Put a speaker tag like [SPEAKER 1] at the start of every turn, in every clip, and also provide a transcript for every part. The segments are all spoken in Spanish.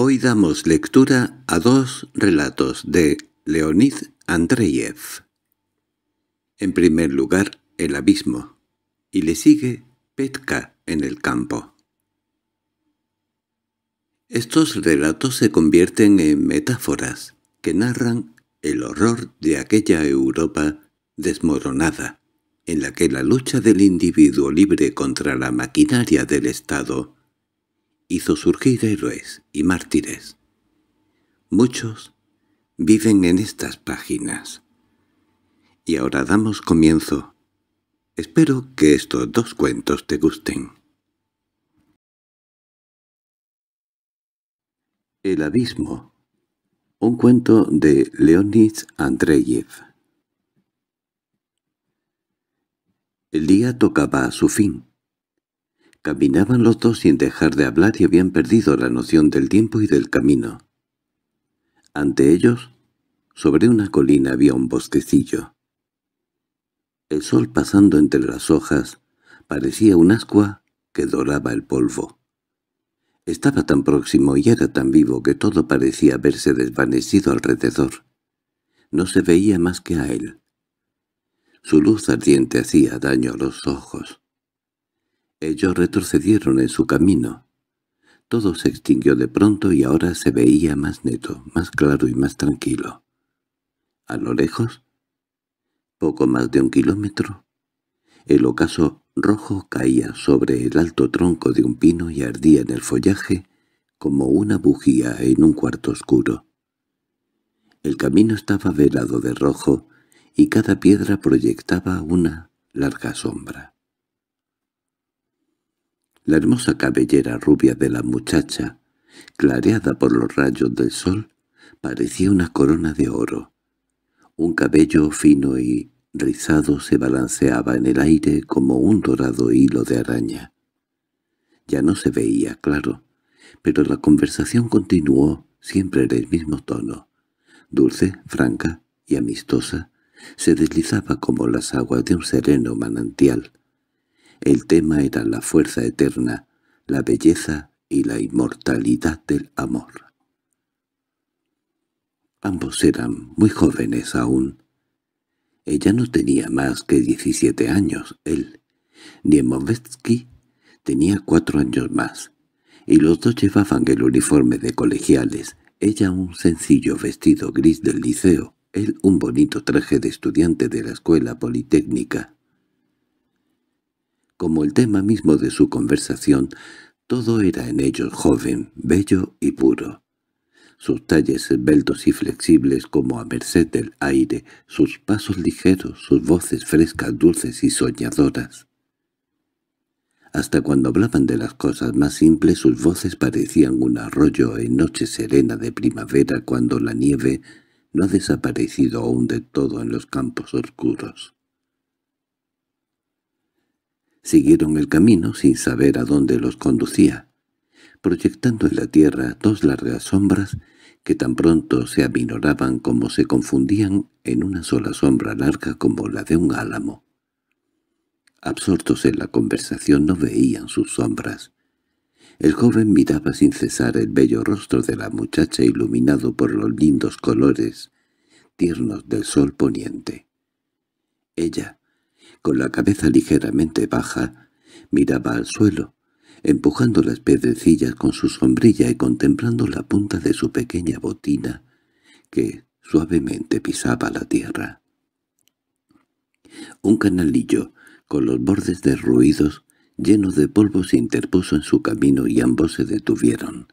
[SPEAKER 1] Hoy damos lectura a dos relatos de Leonid Andreyev. En primer lugar, el abismo, y le sigue Petka en el campo. Estos relatos se convierten en metáforas que narran el horror de aquella Europa desmoronada, en la que la lucha del individuo libre contra la maquinaria del Estado hizo surgir héroes y mártires. Muchos viven en estas páginas. Y ahora damos comienzo. Espero que estos dos cuentos te gusten. El abismo Un cuento de Leonid Andreyev El día tocaba a su fin. Caminaban los dos sin dejar de hablar y habían perdido la noción del tiempo y del camino. Ante ellos, sobre una colina había un bosquecillo. El sol pasando entre las hojas parecía un ascua que doraba el polvo. Estaba tan próximo y era tan vivo que todo parecía haberse desvanecido alrededor. No se veía más que a él. Su luz ardiente hacía daño a los ojos. Ellos retrocedieron en su camino. Todo se extinguió de pronto y ahora se veía más neto, más claro y más tranquilo. A lo lejos, poco más de un kilómetro, el ocaso rojo caía sobre el alto tronco de un pino y ardía en el follaje como una bujía en un cuarto oscuro. El camino estaba velado de rojo y cada piedra proyectaba una larga sombra. La hermosa cabellera rubia de la muchacha, clareada por los rayos del sol, parecía una corona de oro. Un cabello fino y rizado se balanceaba en el aire como un dorado hilo de araña. Ya no se veía claro, pero la conversación continuó siempre en el mismo tono. Dulce, franca y amistosa, se deslizaba como las aguas de un sereno manantial. El tema era la fuerza eterna, la belleza y la inmortalidad del amor. Ambos eran muy jóvenes aún. Ella no tenía más que 17 años, él. Niemovetsky tenía cuatro años más, y los dos llevaban el uniforme de colegiales, ella un sencillo vestido gris del liceo, él un bonito traje de estudiante de la escuela politécnica como el tema mismo de su conversación, todo era en ellos joven, bello y puro. Sus talles esbeltos y flexibles como a merced del aire, sus pasos ligeros, sus voces frescas, dulces y soñadoras. Hasta cuando hablaban de las cosas más simples sus voces parecían un arroyo en noche serena de primavera cuando la nieve no ha desaparecido aún de todo en los campos oscuros. Siguieron el camino sin saber a dónde los conducía, proyectando en la tierra dos largas sombras que tan pronto se aminoraban como se confundían en una sola sombra larga como la de un álamo. Absortos en la conversación no veían sus sombras. El joven miraba sin cesar el bello rostro de la muchacha iluminado por los lindos colores tiernos del sol poniente. Ella con la cabeza ligeramente baja, miraba al suelo, empujando las piedrecillas con su sombrilla y contemplando la punta de su pequeña botina, que suavemente pisaba la tierra. Un canalillo, con los bordes derruidos, lleno de polvo se interpuso en su camino y ambos se detuvieron.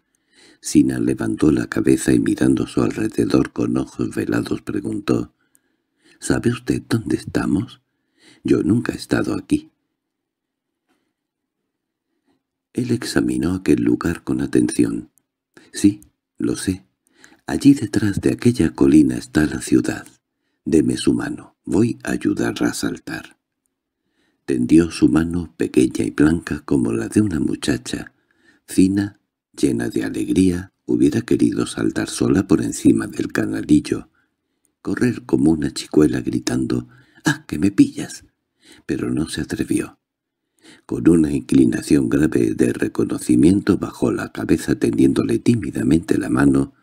[SPEAKER 1] Sina levantó la cabeza y mirando a su alrededor con ojos velados preguntó, —¿Sabe usted dónde estamos? Yo nunca he estado aquí. Él examinó aquel lugar con atención. Sí, lo sé. Allí detrás de aquella colina está la ciudad. Deme su mano, voy a ayudarla a saltar. Tendió su mano pequeña y blanca como la de una muchacha. Fina, llena de alegría, hubiera querido saltar sola por encima del canalillo, correr como una chicuela gritando ¡Ah, que me pillas! Pero no se atrevió. Con una inclinación grave de reconocimiento bajó la cabeza tendiéndole tímidamente la mano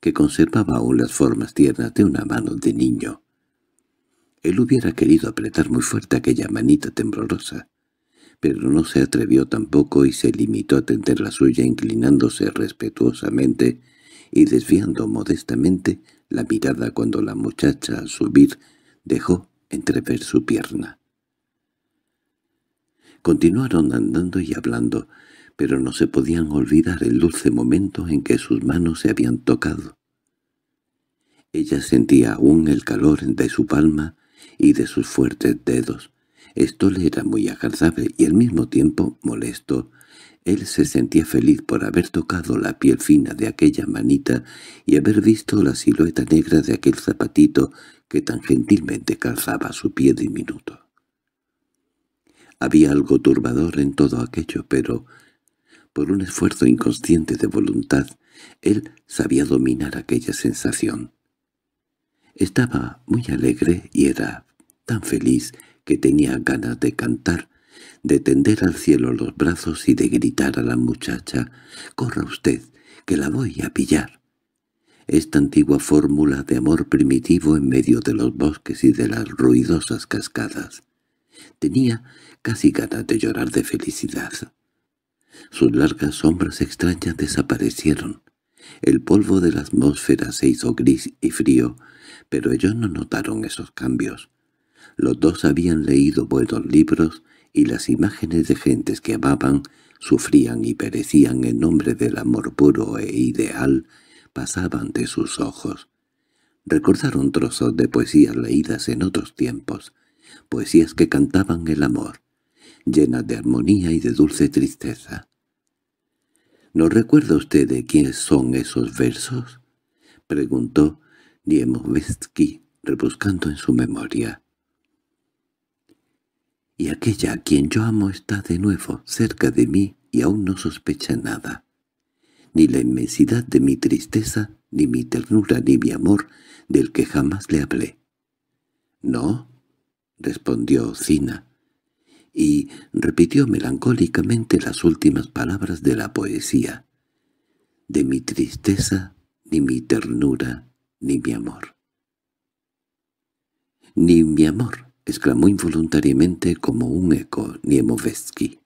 [SPEAKER 1] que conservaba aún las formas tiernas de una mano de niño. Él hubiera querido apretar muy fuerte aquella manita temblorosa, pero no se atrevió tampoco y se limitó a tender la suya inclinándose respetuosamente y desviando modestamente la mirada cuando la muchacha al subir dejó entrever su pierna. Continuaron andando y hablando, pero no se podían olvidar el dulce momento en que sus manos se habían tocado. Ella sentía aún el calor de su palma y de sus fuertes dedos. Esto le era muy agradable y al mismo tiempo molesto él se sentía feliz por haber tocado la piel fina de aquella manita y haber visto la silueta negra de aquel zapatito que tan gentilmente calzaba su pie diminuto. Había algo turbador en todo aquello, pero, por un esfuerzo inconsciente de voluntad, él sabía dominar aquella sensación. Estaba muy alegre y era tan feliz que tenía ganas de cantar, de tender al cielo los brazos y de gritar a la muchacha «¡Corra usted, que la voy a pillar!». Esta antigua fórmula de amor primitivo en medio de los bosques y de las ruidosas cascadas. Tenía casi ganas de llorar de felicidad. Sus largas sombras extrañas desaparecieron. El polvo de la atmósfera se hizo gris y frío, pero ellos no notaron esos cambios. Los dos habían leído buenos libros y las imágenes de gentes que amaban, sufrían y perecían en nombre del amor puro e ideal pasaban de sus ojos. Recordaron trozos de poesías leídas en otros tiempos, poesías que cantaban el amor, llenas de armonía y de dulce tristeza. —¿No recuerda usted de quiénes son esos versos? —preguntó Niemovetsky, rebuscando en su memoria y aquella a quien yo amo está de nuevo cerca de mí y aún no sospecha nada. Ni la inmensidad de mi tristeza, ni mi ternura, ni mi amor, del que jamás le hablé. —No —respondió Cina, y repitió melancólicamente las últimas palabras de la poesía. —De mi tristeza, ni mi ternura, ni mi amor. —Ni mi amor exclamó involuntariamente como un eco Niemovetsky.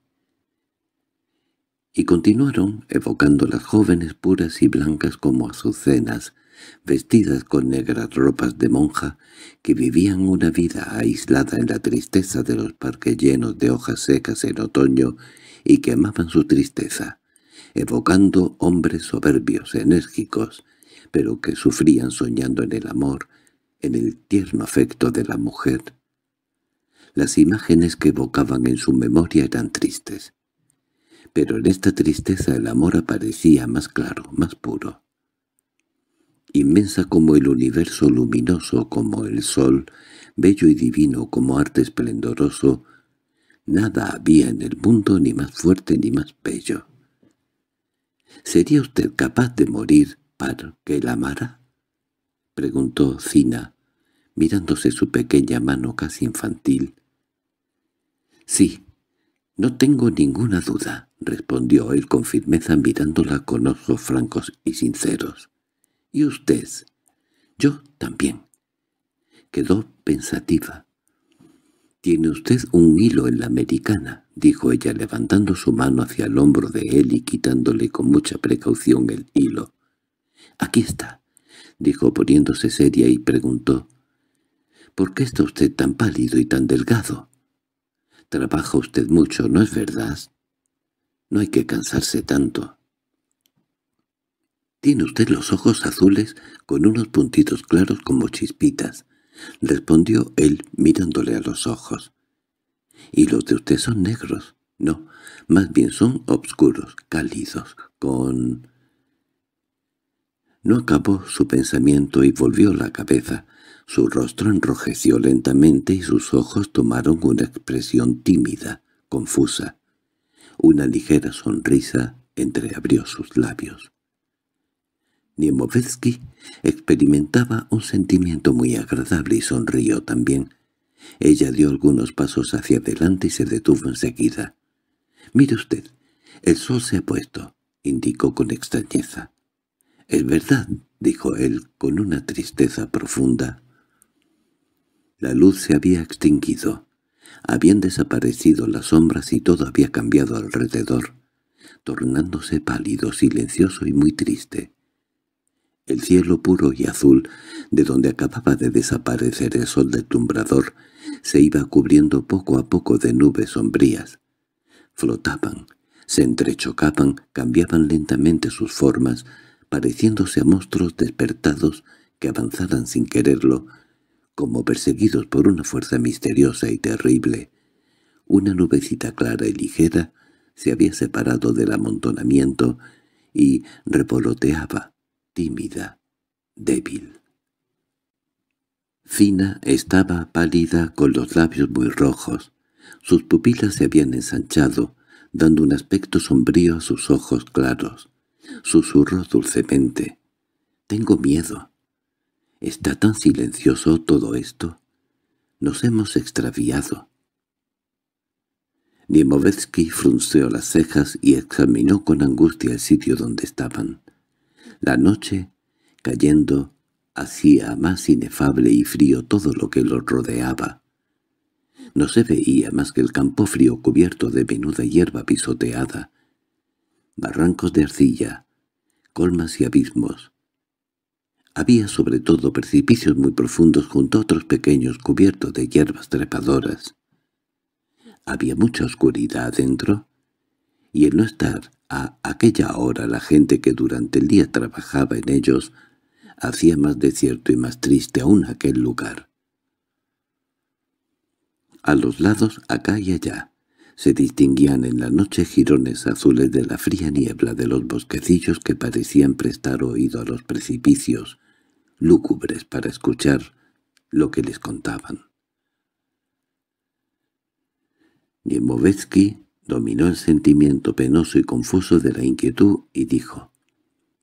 [SPEAKER 1] Y continuaron evocando las jóvenes puras y blancas como azucenas, vestidas con negras ropas de monja, que vivían una vida aislada en la tristeza de los parques llenos de hojas secas en otoño y que amaban su tristeza, evocando hombres soberbios, enérgicos, pero que sufrían soñando en el amor, en el tierno afecto de la mujer, las imágenes que evocaban en su memoria eran tristes. Pero en esta tristeza el amor aparecía más claro, más puro. Inmensa como el universo luminoso, como el sol, bello y divino como arte esplendoroso, nada había en el mundo ni más fuerte ni más bello. —¿Sería usted capaz de morir para que la amara? —preguntó Cina, mirándose su pequeña mano casi infantil, —Sí, no tengo ninguna duda —respondió él con firmeza mirándola con ojos francos y sinceros. —¿Y usted? —Yo también. Quedó pensativa. —Tiene usted un hilo en la americana —dijo ella levantando su mano hacia el hombro de él y quitándole con mucha precaución el hilo. —Aquí está —dijo poniéndose seria y preguntó. —¿Por qué está usted tan pálido y tan delgado? Trabaja usted mucho, ¿no es verdad? No hay que cansarse tanto. Tiene usted los ojos azules con unos puntitos claros como chispitas, respondió él mirándole a los ojos. Y los de usted son negros. No, más bien son obscuros, cálidos, con... No acabó su pensamiento y volvió la cabeza. Su rostro enrojeció lentamente y sus ojos tomaron una expresión tímida, confusa. Una ligera sonrisa entreabrió sus labios. Niemovetsky experimentaba un sentimiento muy agradable y sonrió también. Ella dio algunos pasos hacia adelante y se detuvo enseguida. —Mire usted, el sol se ha puesto —indicó con extrañeza. —Es verdad —dijo él con una tristeza profunda la luz se había extinguido. Habían desaparecido las sombras y todo había cambiado alrededor, tornándose pálido, silencioso y muy triste. El cielo puro y azul, de donde acababa de desaparecer el sol detumbrador, se iba cubriendo poco a poco de nubes sombrías. Flotaban, se entrechocaban, cambiaban lentamente sus formas, pareciéndose a monstruos despertados que avanzaran sin quererlo como perseguidos por una fuerza misteriosa y terrible. Una nubecita clara y ligera se había separado del amontonamiento y revoloteaba, tímida, débil. Fina estaba pálida con los labios muy rojos. Sus pupilas se habían ensanchado, dando un aspecto sombrío a sus ojos claros. Susurró dulcemente. «Tengo miedo. Está tan silencioso todo esto. Nos hemos extraviado. Niemovetsky frunció las cejas y examinó con angustia el sitio donde estaban. La noche, cayendo, hacía más inefable y frío todo lo que los rodeaba. No se veía más que el campo frío cubierto de menuda hierba pisoteada, barrancos de arcilla, colmas y abismos, había sobre todo precipicios muy profundos junto a otros pequeños cubiertos de hierbas trepadoras. Había mucha oscuridad adentro, y el no estar a aquella hora la gente que durante el día trabajaba en ellos hacía más desierto y más triste aún aquel lugar. A los lados, acá y allá, se distinguían en la noche jirones azules de la fría niebla de los bosquecillos que parecían prestar oído a los precipicios, lúgubres para escuchar lo que les contaban. Yemovetsky dominó el sentimiento penoso y confuso de la inquietud y dijo,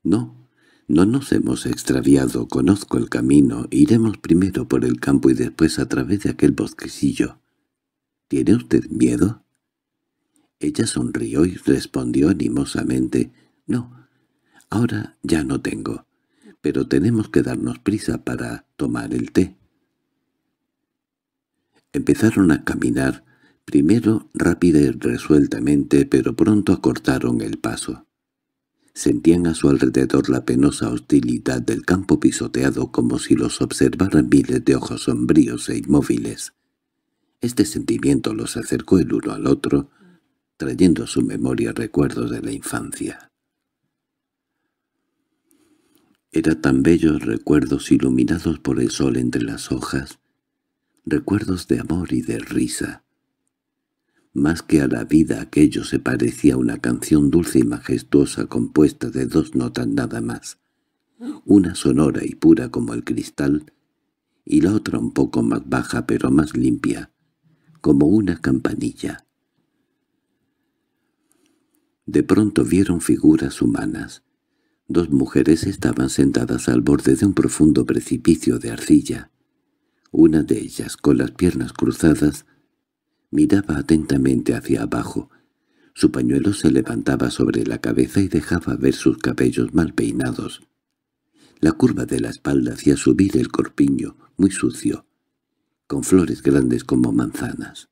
[SPEAKER 1] «No, no nos hemos extraviado, conozco el camino, iremos primero por el campo y después a través de aquel bosquecillo. ¿Tiene usted miedo?» Ella sonrió y respondió animosamente, «No, ahora ya no tengo» pero tenemos que darnos prisa para tomar el té. Empezaron a caminar, primero rápida y resueltamente, pero pronto acortaron el paso. Sentían a su alrededor la penosa hostilidad del campo pisoteado como si los observaran miles de ojos sombríos e inmóviles. Este sentimiento los acercó el uno al otro, trayendo a su memoria recuerdos de la infancia. Era tan bellos recuerdos iluminados por el sol entre las hojas, recuerdos de amor y de risa. Más que a la vida aquello se parecía una canción dulce y majestuosa compuesta de dos notas nada más, una sonora y pura como el cristal, y la otra un poco más baja pero más limpia, como una campanilla. De pronto vieron figuras humanas, Dos mujeres estaban sentadas al borde de un profundo precipicio de arcilla. Una de ellas, con las piernas cruzadas, miraba atentamente hacia abajo. Su pañuelo se levantaba sobre la cabeza y dejaba ver sus cabellos mal peinados. La curva de la espalda hacía subir el corpiño, muy sucio, con flores grandes como manzanas.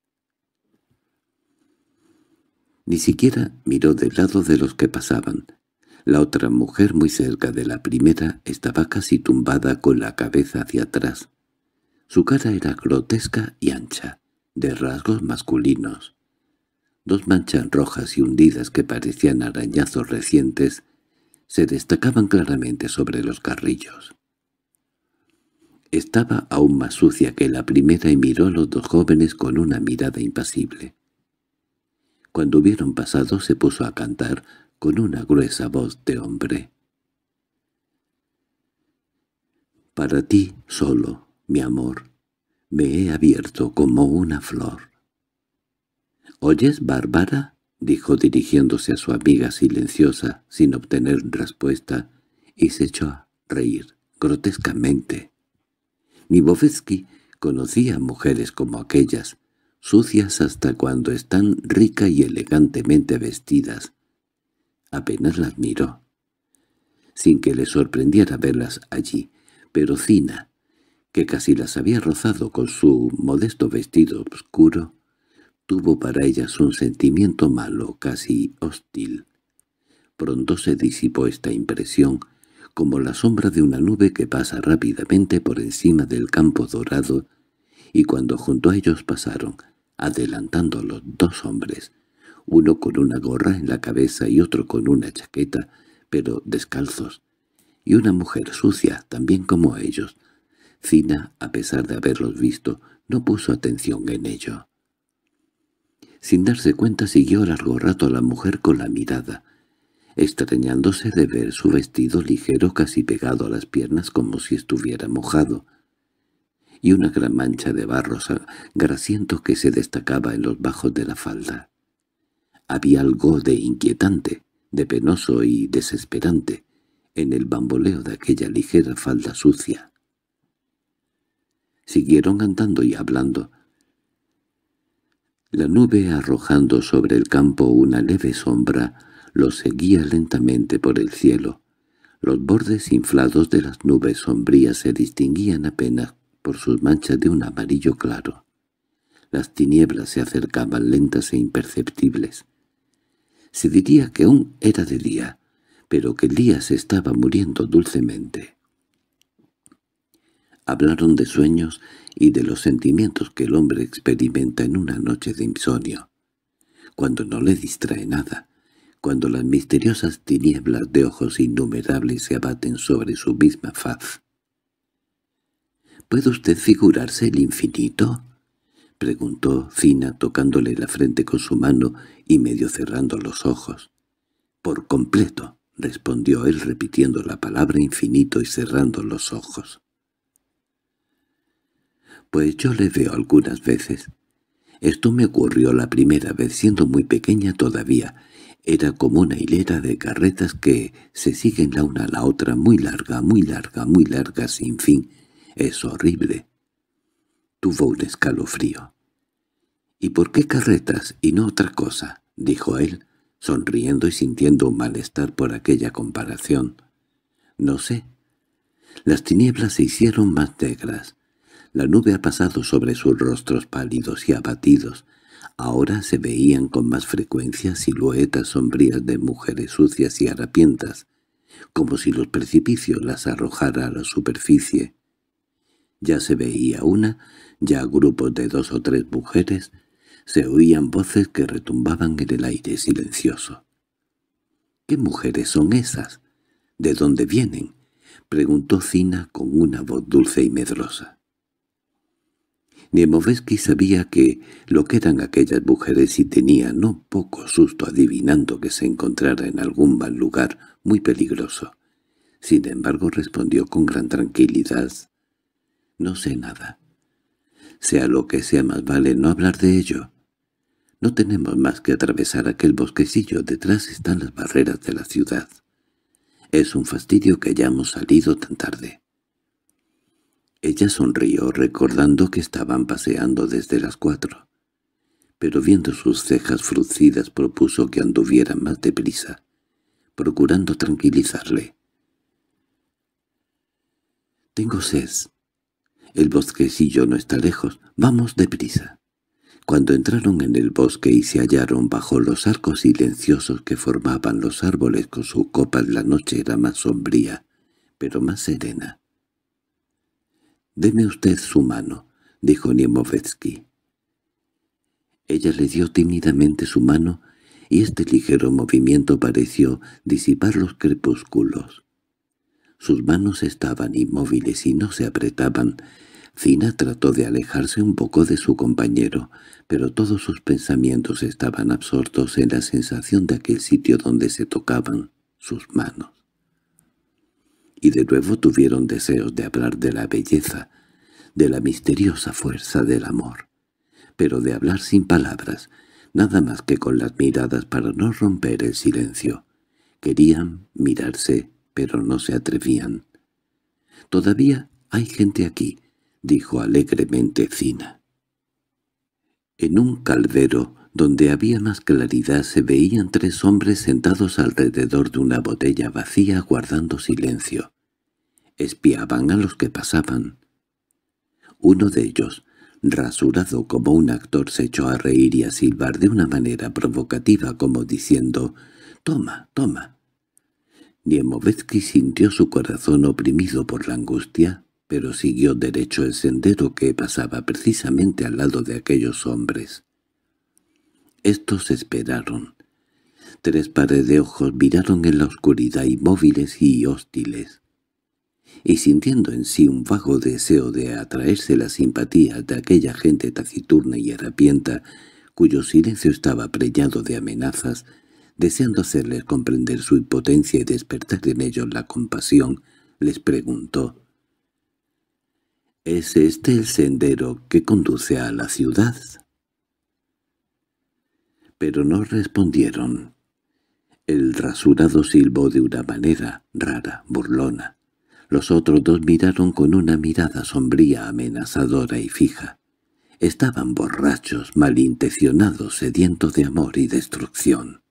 [SPEAKER 1] Ni siquiera miró del lado de los que pasaban. La otra mujer muy cerca de la primera estaba casi tumbada con la cabeza hacia atrás. Su cara era grotesca y ancha, de rasgos masculinos. Dos manchas rojas y hundidas que parecían arañazos recientes se destacaban claramente sobre los carrillos. Estaba aún más sucia que la primera y miró a los dos jóvenes con una mirada impasible. Cuando hubieron pasado se puso a cantar con una gruesa voz de hombre. Para ti solo, mi amor, me he abierto como una flor. —¿Oyes, Bárbara? —dijo dirigiéndose a su amiga silenciosa, sin obtener respuesta, y se echó a reír grotescamente. Nibovetsky conocía mujeres como aquellas, sucias hasta cuando están rica y elegantemente vestidas, apenas las miró, sin que le sorprendiera verlas allí, pero Cina, que casi las había rozado con su modesto vestido oscuro, tuvo para ellas un sentimiento malo, casi hostil. Pronto se disipó esta impresión, como la sombra de una nube que pasa rápidamente por encima del campo dorado, y cuando junto a ellos pasaron, adelantando a los dos hombres, uno con una gorra en la cabeza y otro con una chaqueta, pero descalzos, y una mujer sucia, también como ellos. Cina, a pesar de haberlos visto, no puso atención en ello. Sin darse cuenta siguió largo rato a la mujer con la mirada, extrañándose de ver su vestido ligero casi pegado a las piernas como si estuviera mojado, y una gran mancha de barro ah, grasiento que se destacaba en los bajos de la falda. Había algo de inquietante, de penoso y desesperante en el bamboleo de aquella ligera falda sucia. Siguieron andando y hablando. La nube arrojando sobre el campo una leve sombra los seguía lentamente por el cielo. Los bordes inflados de las nubes sombrías se distinguían apenas por sus manchas de un amarillo claro. Las tinieblas se acercaban lentas e imperceptibles. Se diría que aún era de día, pero que el día se estaba muriendo dulcemente. Hablaron de sueños y de los sentimientos que el hombre experimenta en una noche de insomnio, cuando no le distrae nada, cuando las misteriosas tinieblas de ojos innumerables se abaten sobre su misma faz. ¿Puede usted figurarse el infinito? —preguntó Cina tocándole la frente con su mano y medio cerrando los ojos. —Por completo —respondió él repitiendo la palabra infinito y cerrando los ojos. —Pues yo le veo algunas veces. Esto me ocurrió la primera vez siendo muy pequeña todavía. Era como una hilera de carretas que se siguen la una a la otra, muy larga, muy larga, muy larga, sin fin. Es horrible. Tuvo un escalofrío. —¿Y por qué carretas y no otra cosa? —dijo él, sonriendo y sintiendo un malestar por aquella comparación. —No sé. Las tinieblas se hicieron más negras. La nube ha pasado sobre sus rostros pálidos y abatidos. Ahora se veían con más frecuencia siluetas sombrías de mujeres sucias y harapientas, como si los precipicios las arrojara a la superficie. Ya se veía una, ya grupos de dos o tres mujeres, se oían voces que retumbaban en el aire silencioso. —¿Qué mujeres son esas? ¿De dónde vienen? —preguntó Zina con una voz dulce y medrosa. Niemoveski sabía que lo que eran aquellas mujeres y tenía no poco susto adivinando que se encontrara en algún mal lugar muy peligroso. Sin embargo respondió con gran tranquilidad. —No sé nada. Sea lo que sea, más vale no hablar de ello. No tenemos más que atravesar aquel bosquecillo. Detrás están las barreras de la ciudad. Es un fastidio que hayamos salido tan tarde. Ella sonrió recordando que estaban paseando desde las cuatro, pero viendo sus cejas fruncidas propuso que anduvieran más deprisa, procurando tranquilizarle. —Tengo sed. El bosquecillo no está lejos. Vamos deprisa. Cuando entraron en el bosque y se hallaron bajo los arcos silenciosos que formaban los árboles con su copa, la noche era más sombría, pero más serena. «Deme usted su mano», dijo Niemovetsky. Ella le dio tímidamente su mano y este ligero movimiento pareció disipar los crepúsculos. Sus manos estaban inmóviles y no se apretaban, Cina trató de alejarse un poco de su compañero, pero todos sus pensamientos estaban absortos en la sensación de aquel sitio donde se tocaban sus manos. Y de nuevo tuvieron deseos de hablar de la belleza, de la misteriosa fuerza del amor, pero de hablar sin palabras, nada más que con las miradas para no romper el silencio. Querían mirarse, pero no se atrevían. Todavía hay gente aquí, —dijo alegremente Cina. En un caldero donde había más claridad se veían tres hombres sentados alrededor de una botella vacía guardando silencio. Espiaban a los que pasaban. Uno de ellos, rasurado como un actor, se echó a reír y a silbar de una manera provocativa como diciendo «Toma, toma». Niemovetsky sintió su corazón oprimido por la angustia, pero siguió derecho el sendero que pasaba precisamente al lado de aquellos hombres. Estos esperaron. Tres pares de ojos miraron en la oscuridad inmóviles y hostiles, y sintiendo en sí un vago deseo de atraerse la simpatía de aquella gente taciturna y harapienta, cuyo silencio estaba preñado de amenazas, deseando hacerles comprender su impotencia y despertar en ellos la compasión, les preguntó, ¿Es este el sendero que conduce a la ciudad? Pero no respondieron. El rasurado silbó de una manera rara, burlona. Los otros dos miraron con una mirada sombría, amenazadora y fija. Estaban borrachos, malintencionados, sedientos de amor y destrucción.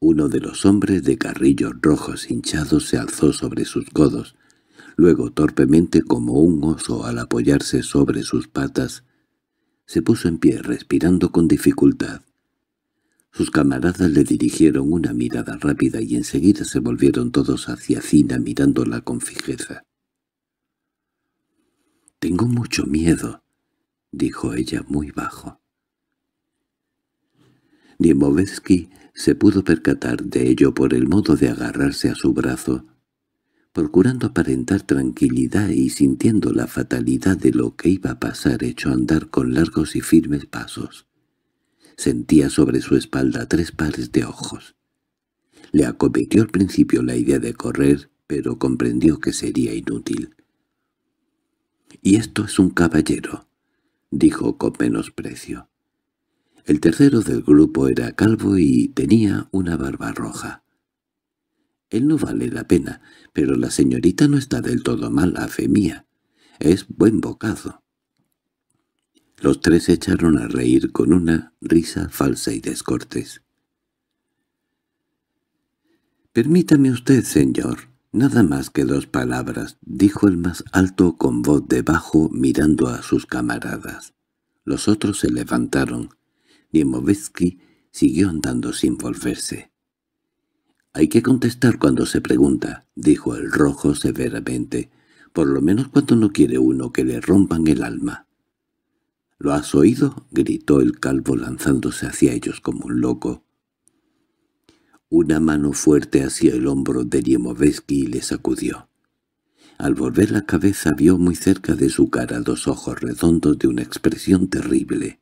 [SPEAKER 1] Uno de los hombres de carrillos rojos hinchados se alzó sobre sus codos, Luego, torpemente como un oso al apoyarse sobre sus patas, se puso en pie respirando con dificultad. Sus camaradas le dirigieron una mirada rápida y enseguida se volvieron todos hacia Cina mirándola con fijeza. «Tengo mucho miedo», dijo ella muy bajo. Niemovetsky se pudo percatar de ello por el modo de agarrarse a su brazo, procurando aparentar tranquilidad y sintiendo la fatalidad de lo que iba a pasar hecho andar con largos y firmes pasos. Sentía sobre su espalda tres pares de ojos. Le acometió al principio la idea de correr, pero comprendió que sería inútil. «Y esto es un caballero», dijo con menosprecio. El tercero del grupo era calvo y tenía una barba roja. Él no vale la pena, pero la señorita no está del todo mal, a fe mía. Es buen bocado. Los tres se echaron a reír con una risa falsa y descortés. —Permítame usted, señor, nada más que dos palabras —dijo el más alto con voz de bajo mirando a sus camaradas. Los otros se levantaron. Diemovetsky siguió andando sin volverse. —Hay que contestar cuando se pregunta —dijo el rojo severamente—, por lo menos cuando no quiere uno que le rompan el alma. —¿Lo has oído? —gritó el calvo lanzándose hacia ellos como un loco. Una mano fuerte hacia el hombro de Diemoveski y le sacudió. Al volver la cabeza vio muy cerca de su cara dos ojos redondos de una expresión terrible.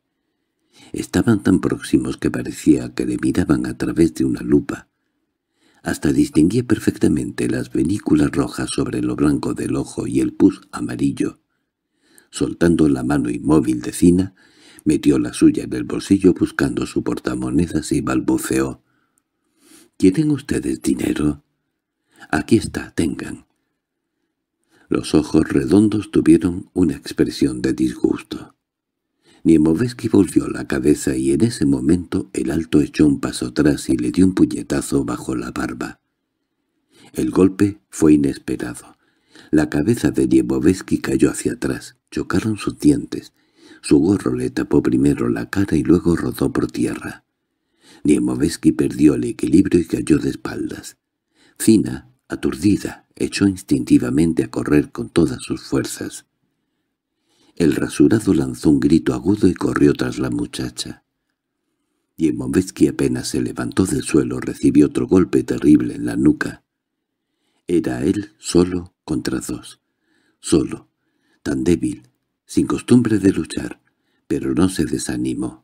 [SPEAKER 1] Estaban tan próximos que parecía que le miraban a través de una lupa hasta distinguía perfectamente las venículas rojas sobre lo blanco del ojo y el pus amarillo. Soltando la mano inmóvil de Cina, metió la suya en el bolsillo buscando su portamonedas y balbuceó. —¿Tienen ustedes dinero? —Aquí está, tengan. Los ojos redondos tuvieron una expresión de disgusto. Niemoveski volvió la cabeza y en ese momento el alto echó un paso atrás y le dio un puñetazo bajo la barba. El golpe fue inesperado. La cabeza de Niemoveski cayó hacia atrás, chocaron sus dientes. Su gorro le tapó primero la cara y luego rodó por tierra. Niemoveski perdió el equilibrio y cayó de espaldas. Fina, aturdida, echó instintivamente a correr con todas sus fuerzas. El rasurado lanzó un grito agudo y corrió tras la muchacha. Yemovetsky apenas se levantó del suelo, recibió otro golpe terrible en la nuca. Era él solo contra dos. Solo, tan débil, sin costumbre de luchar, pero no se desanimó.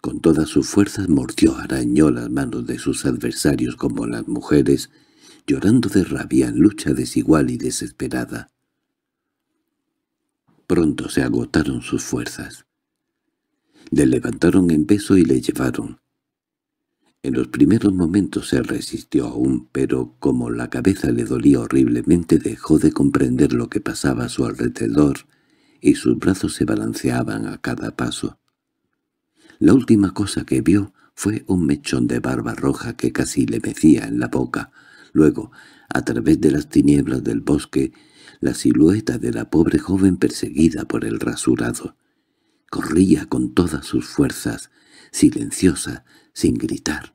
[SPEAKER 1] Con todas sus fuerzas mordió, arañó las manos de sus adversarios como las mujeres, llorando de rabia en lucha desigual y desesperada. Pronto se agotaron sus fuerzas. Le levantaron en peso y le llevaron. En los primeros momentos se resistió aún, pero como la cabeza le dolía horriblemente dejó de comprender lo que pasaba a su alrededor y sus brazos se balanceaban a cada paso. La última cosa que vio fue un mechón de barba roja que casi le mecía en la boca. Luego, a través de las tinieblas del bosque, la silueta de la pobre joven perseguida por el rasurado. Corría con todas sus fuerzas, silenciosa, sin gritar.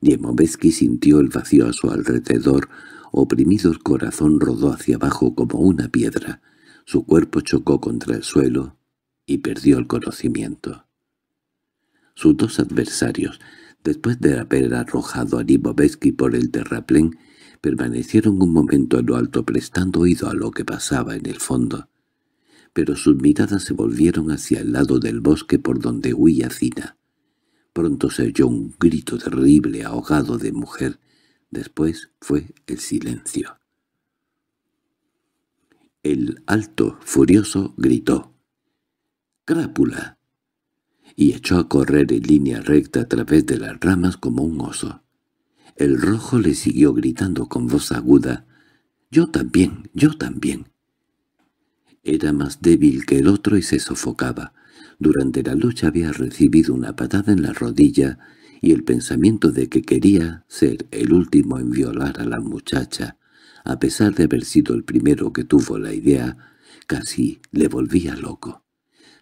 [SPEAKER 1] Diemoveski sintió el vacío a su alrededor, oprimido el corazón rodó hacia abajo como una piedra, su cuerpo chocó contra el suelo y perdió el conocimiento. Sus dos adversarios, después de haber arrojado a Diemoveski por el terraplén, Permanecieron un momento a lo alto prestando oído a lo que pasaba en el fondo, pero sus miradas se volvieron hacia el lado del bosque por donde huía Cina. Pronto se oyó un grito terrible ahogado de mujer. Después fue el silencio. El alto, furioso, gritó. —¡Crápula! Y echó a correr en línea recta a través de las ramas como un oso. El rojo le siguió gritando con voz aguda. «Yo también, yo también». Era más débil que el otro y se sofocaba. Durante la lucha había recibido una patada en la rodilla y el pensamiento de que quería ser el último en violar a la muchacha, a pesar de haber sido el primero que tuvo la idea, casi le volvía loco.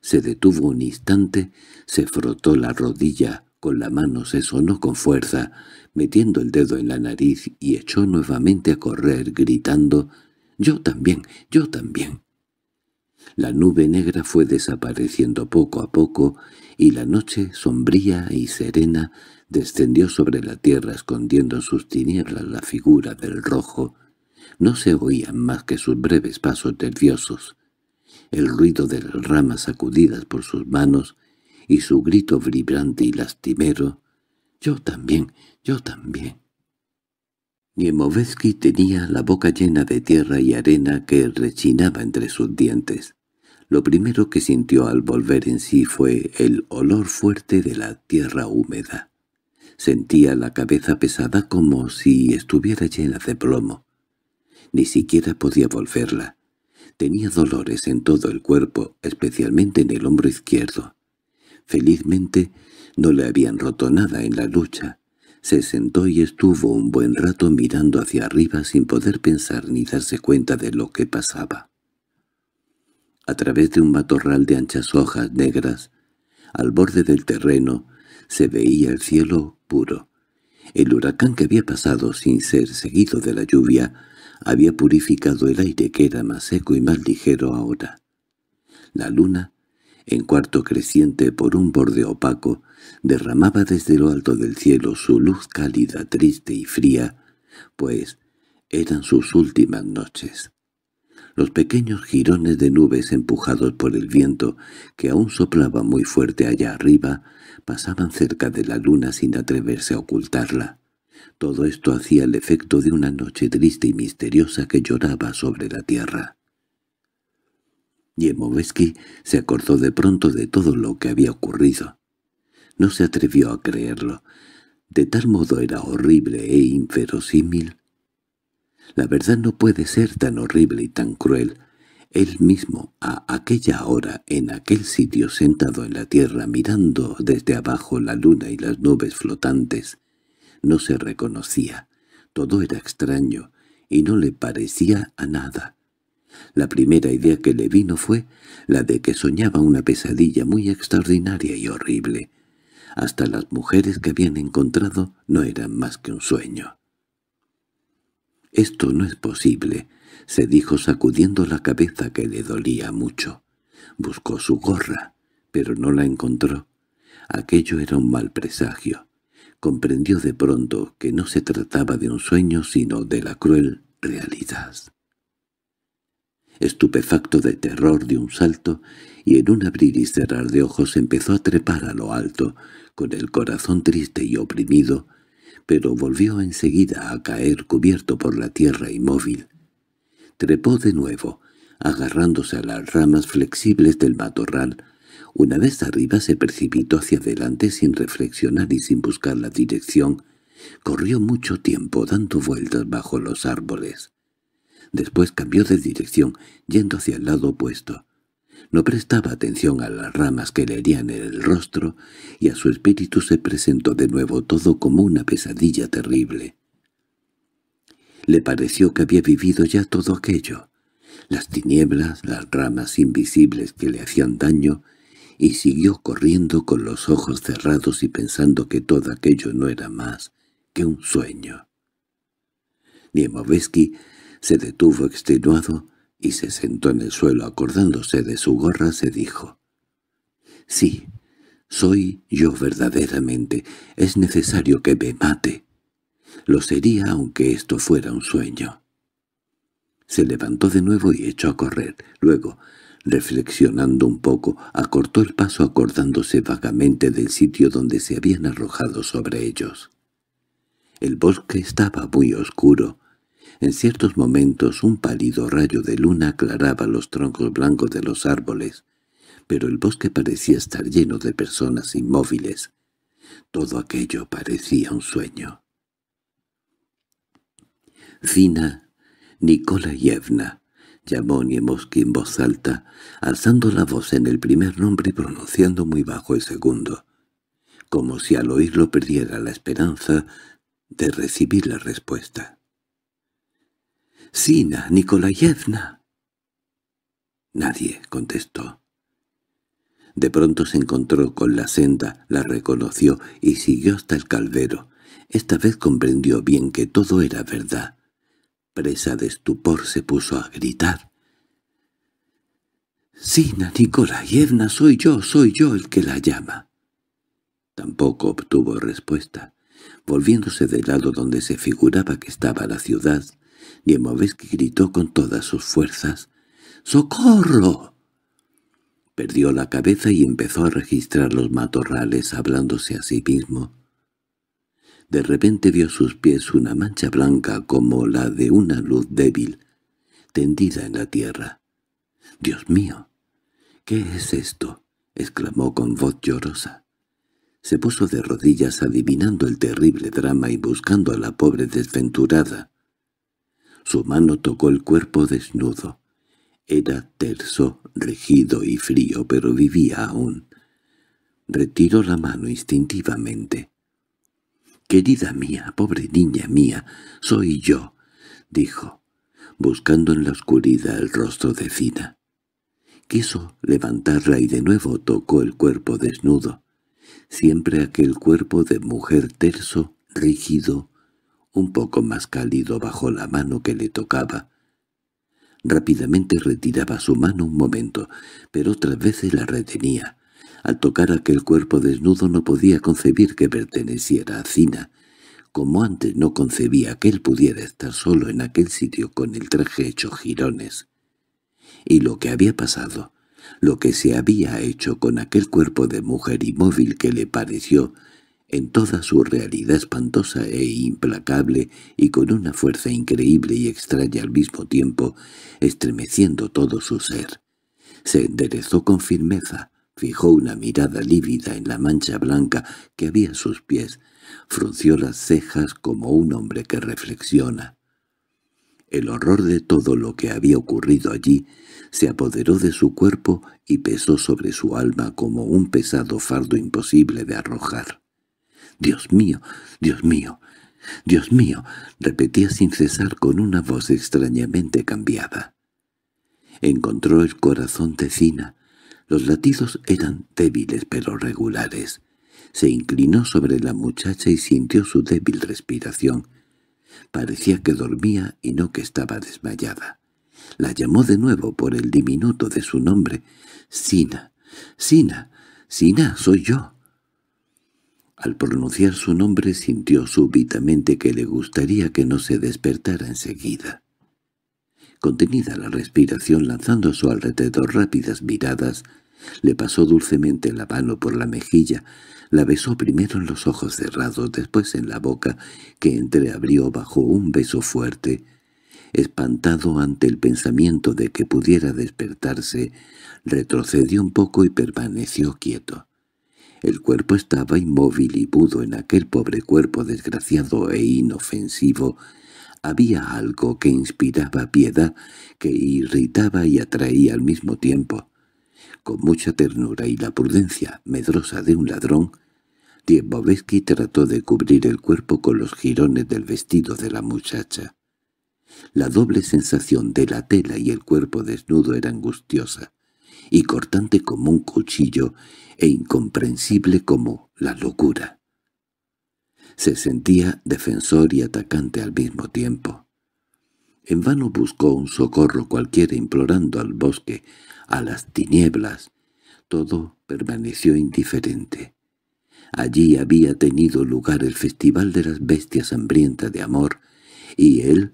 [SPEAKER 1] Se detuvo un instante, se frotó la rodilla con la mano se sonó con fuerza, metiendo el dedo en la nariz y echó nuevamente a correr, gritando «¡Yo también! ¡Yo también!». La nube negra fue desapareciendo poco a poco y la noche, sombría y serena, descendió sobre la tierra escondiendo en sus tinieblas la figura del rojo. No se oían más que sus breves pasos nerviosos, el ruido de las ramas sacudidas por sus manos y su grito vibrante y lastimero, «¡Yo también! ¡Yo también!». Niemovetsky tenía la boca llena de tierra y arena que rechinaba entre sus dientes. Lo primero que sintió al volver en sí fue el olor fuerte de la tierra húmeda. Sentía la cabeza pesada como si estuviera llena de plomo. Ni siquiera podía volverla. Tenía dolores en todo el cuerpo, especialmente en el hombro izquierdo. Felizmente no le habían roto nada en la lucha. Se sentó y estuvo un buen rato mirando hacia arriba sin poder pensar ni darse cuenta de lo que pasaba. A través de un matorral de anchas hojas negras, al borde del terreno, se veía el cielo puro. El huracán que había pasado sin ser seguido de la lluvia había purificado el aire que era más seco y más ligero ahora. La luna en cuarto creciente por un borde opaco, derramaba desde lo alto del cielo su luz cálida, triste y fría, pues eran sus últimas noches. Los pequeños jirones de nubes empujados por el viento, que aún soplaba muy fuerte allá arriba, pasaban cerca de la luna sin atreverse a ocultarla. Todo esto hacía el efecto de una noche triste y misteriosa que lloraba sobre la tierra. Yemoveski se acordó de pronto de todo lo que había ocurrido. No se atrevió a creerlo. De tal modo era horrible e inferosímil. La verdad no puede ser tan horrible y tan cruel. Él mismo, a aquella hora, en aquel sitio sentado en la tierra mirando desde abajo la luna y las nubes flotantes, no se reconocía. Todo era extraño y no le parecía a nada. La primera idea que le vino fue la de que soñaba una pesadilla muy extraordinaria y horrible. Hasta las mujeres que habían encontrado no eran más que un sueño. «Esto no es posible», se dijo sacudiendo la cabeza que le dolía mucho. Buscó su gorra, pero no la encontró. Aquello era un mal presagio. Comprendió de pronto que no se trataba de un sueño sino de la cruel realidad estupefacto de terror de un salto, y en un abrir y cerrar de ojos empezó a trepar a lo alto, con el corazón triste y oprimido, pero volvió enseguida a caer cubierto por la tierra inmóvil. Trepó de nuevo, agarrándose a las ramas flexibles del matorral. Una vez arriba se precipitó hacia adelante sin reflexionar y sin buscar la dirección. Corrió mucho tiempo dando vueltas bajo los árboles. Después cambió de dirección, yendo hacia el lado opuesto. No prestaba atención a las ramas que le herían en el rostro, y a su espíritu se presentó de nuevo todo como una pesadilla terrible. Le pareció que había vivido ya todo aquello. Las tinieblas, las ramas invisibles que le hacían daño, y siguió corriendo con los ojos cerrados y pensando que todo aquello no era más que un sueño. Niemoveski se detuvo extenuado y se sentó en el suelo acordándose de su gorra, se dijo. «Sí, soy yo verdaderamente. Es necesario que me mate. Lo sería aunque esto fuera un sueño». Se levantó de nuevo y echó a correr. Luego, reflexionando un poco, acortó el paso acordándose vagamente del sitio donde se habían arrojado sobre ellos. El bosque estaba muy oscuro, en ciertos momentos un pálido rayo de luna aclaraba los troncos blancos de los árboles, pero el bosque parecía estar lleno de personas inmóviles. Todo aquello parecía un sueño. Fina Nikolayevna llamó Niemoski en voz alta, alzando la voz en el primer nombre y pronunciando muy bajo el segundo, como si al oírlo perdiera la esperanza de recibir la respuesta. —Sina Nikolayevna. Nadie contestó. De pronto se encontró con la senda, la reconoció y siguió hasta el calvero. Esta vez comprendió bien que todo era verdad. Presa de estupor se puso a gritar. —¡Sina Nikolayevna, soy yo, soy yo el que la llama! Tampoco obtuvo respuesta. Volviéndose del lado donde se figuraba que estaba la ciudad, Yemovetsky gritó con todas sus fuerzas. —¡Socorro! Perdió la cabeza y empezó a registrar los matorrales, hablándose a sí mismo. De repente vio sus pies una mancha blanca como la de una luz débil, tendida en la tierra. —¡Dios mío! ¿Qué es esto? —exclamó con voz llorosa. Se puso de rodillas adivinando el terrible drama y buscando a la pobre desventurada. Su mano tocó el cuerpo desnudo. Era terso, rígido y frío, pero vivía aún. Retiró la mano instintivamente. «Querida mía, pobre niña mía, soy yo», dijo, buscando en la oscuridad el rostro de Cina. Quiso levantarla y de nuevo tocó el cuerpo desnudo, siempre aquel cuerpo de mujer terso, rígido, un poco más cálido bajo la mano que le tocaba. Rápidamente retiraba su mano un momento, pero otras veces la retenía. Al tocar aquel cuerpo desnudo no podía concebir que perteneciera a Cina, como antes no concebía que él pudiera estar solo en aquel sitio con el traje hecho jirones. Y lo que había pasado, lo que se había hecho con aquel cuerpo de mujer inmóvil que le pareció en toda su realidad espantosa e implacable y con una fuerza increíble y extraña al mismo tiempo, estremeciendo todo su ser. Se enderezó con firmeza, fijó una mirada lívida en la mancha blanca que había a sus pies, frunció las cejas como un hombre que reflexiona. El horror de todo lo que había ocurrido allí se apoderó de su cuerpo y pesó sobre su alma como un pesado fardo imposible de arrojar. «Dios mío, Dios mío, Dios mío», repetía sin cesar con una voz extrañamente cambiada. Encontró el corazón de Cina. Los latidos eran débiles pero regulares. Se inclinó sobre la muchacha y sintió su débil respiración. Parecía que dormía y no que estaba desmayada. La llamó de nuevo por el diminuto de su nombre. «Sina, Sina, Sina, soy yo». Al pronunciar su nombre sintió súbitamente que le gustaría que no se despertara enseguida. Contenida la respiración lanzando a su alrededor rápidas miradas, le pasó dulcemente la mano por la mejilla, la besó primero en los ojos cerrados, después en la boca, que entreabrió bajo un beso fuerte. Espantado ante el pensamiento de que pudiera despertarse, retrocedió un poco y permaneció quieto. El cuerpo estaba inmóvil y pudo en aquel pobre cuerpo desgraciado e inofensivo. Había algo que inspiraba piedad, que irritaba y atraía al mismo tiempo. Con mucha ternura y la prudencia medrosa de un ladrón, Diebovesky trató de cubrir el cuerpo con los jirones del vestido de la muchacha. La doble sensación de la tela y el cuerpo desnudo era angustiosa y cortante como un cuchillo e incomprensible como la locura. Se sentía defensor y atacante al mismo tiempo. En vano buscó un socorro cualquiera implorando al bosque, a las tinieblas. Todo permaneció indiferente. Allí había tenido lugar el festival de las bestias hambrientas de amor, y él,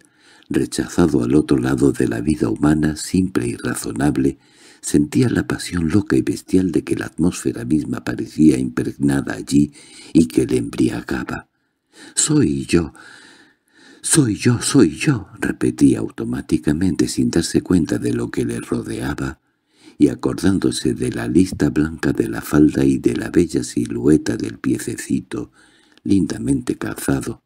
[SPEAKER 1] rechazado al otro lado de la vida humana, simple y razonable, Sentía la pasión loca y bestial de que la atmósfera misma parecía impregnada allí y que le embriagaba. «Soy yo, soy yo, soy yo», repetía automáticamente sin darse cuenta de lo que le rodeaba y acordándose de la lista blanca de la falda y de la bella silueta del piececito, lindamente calzado.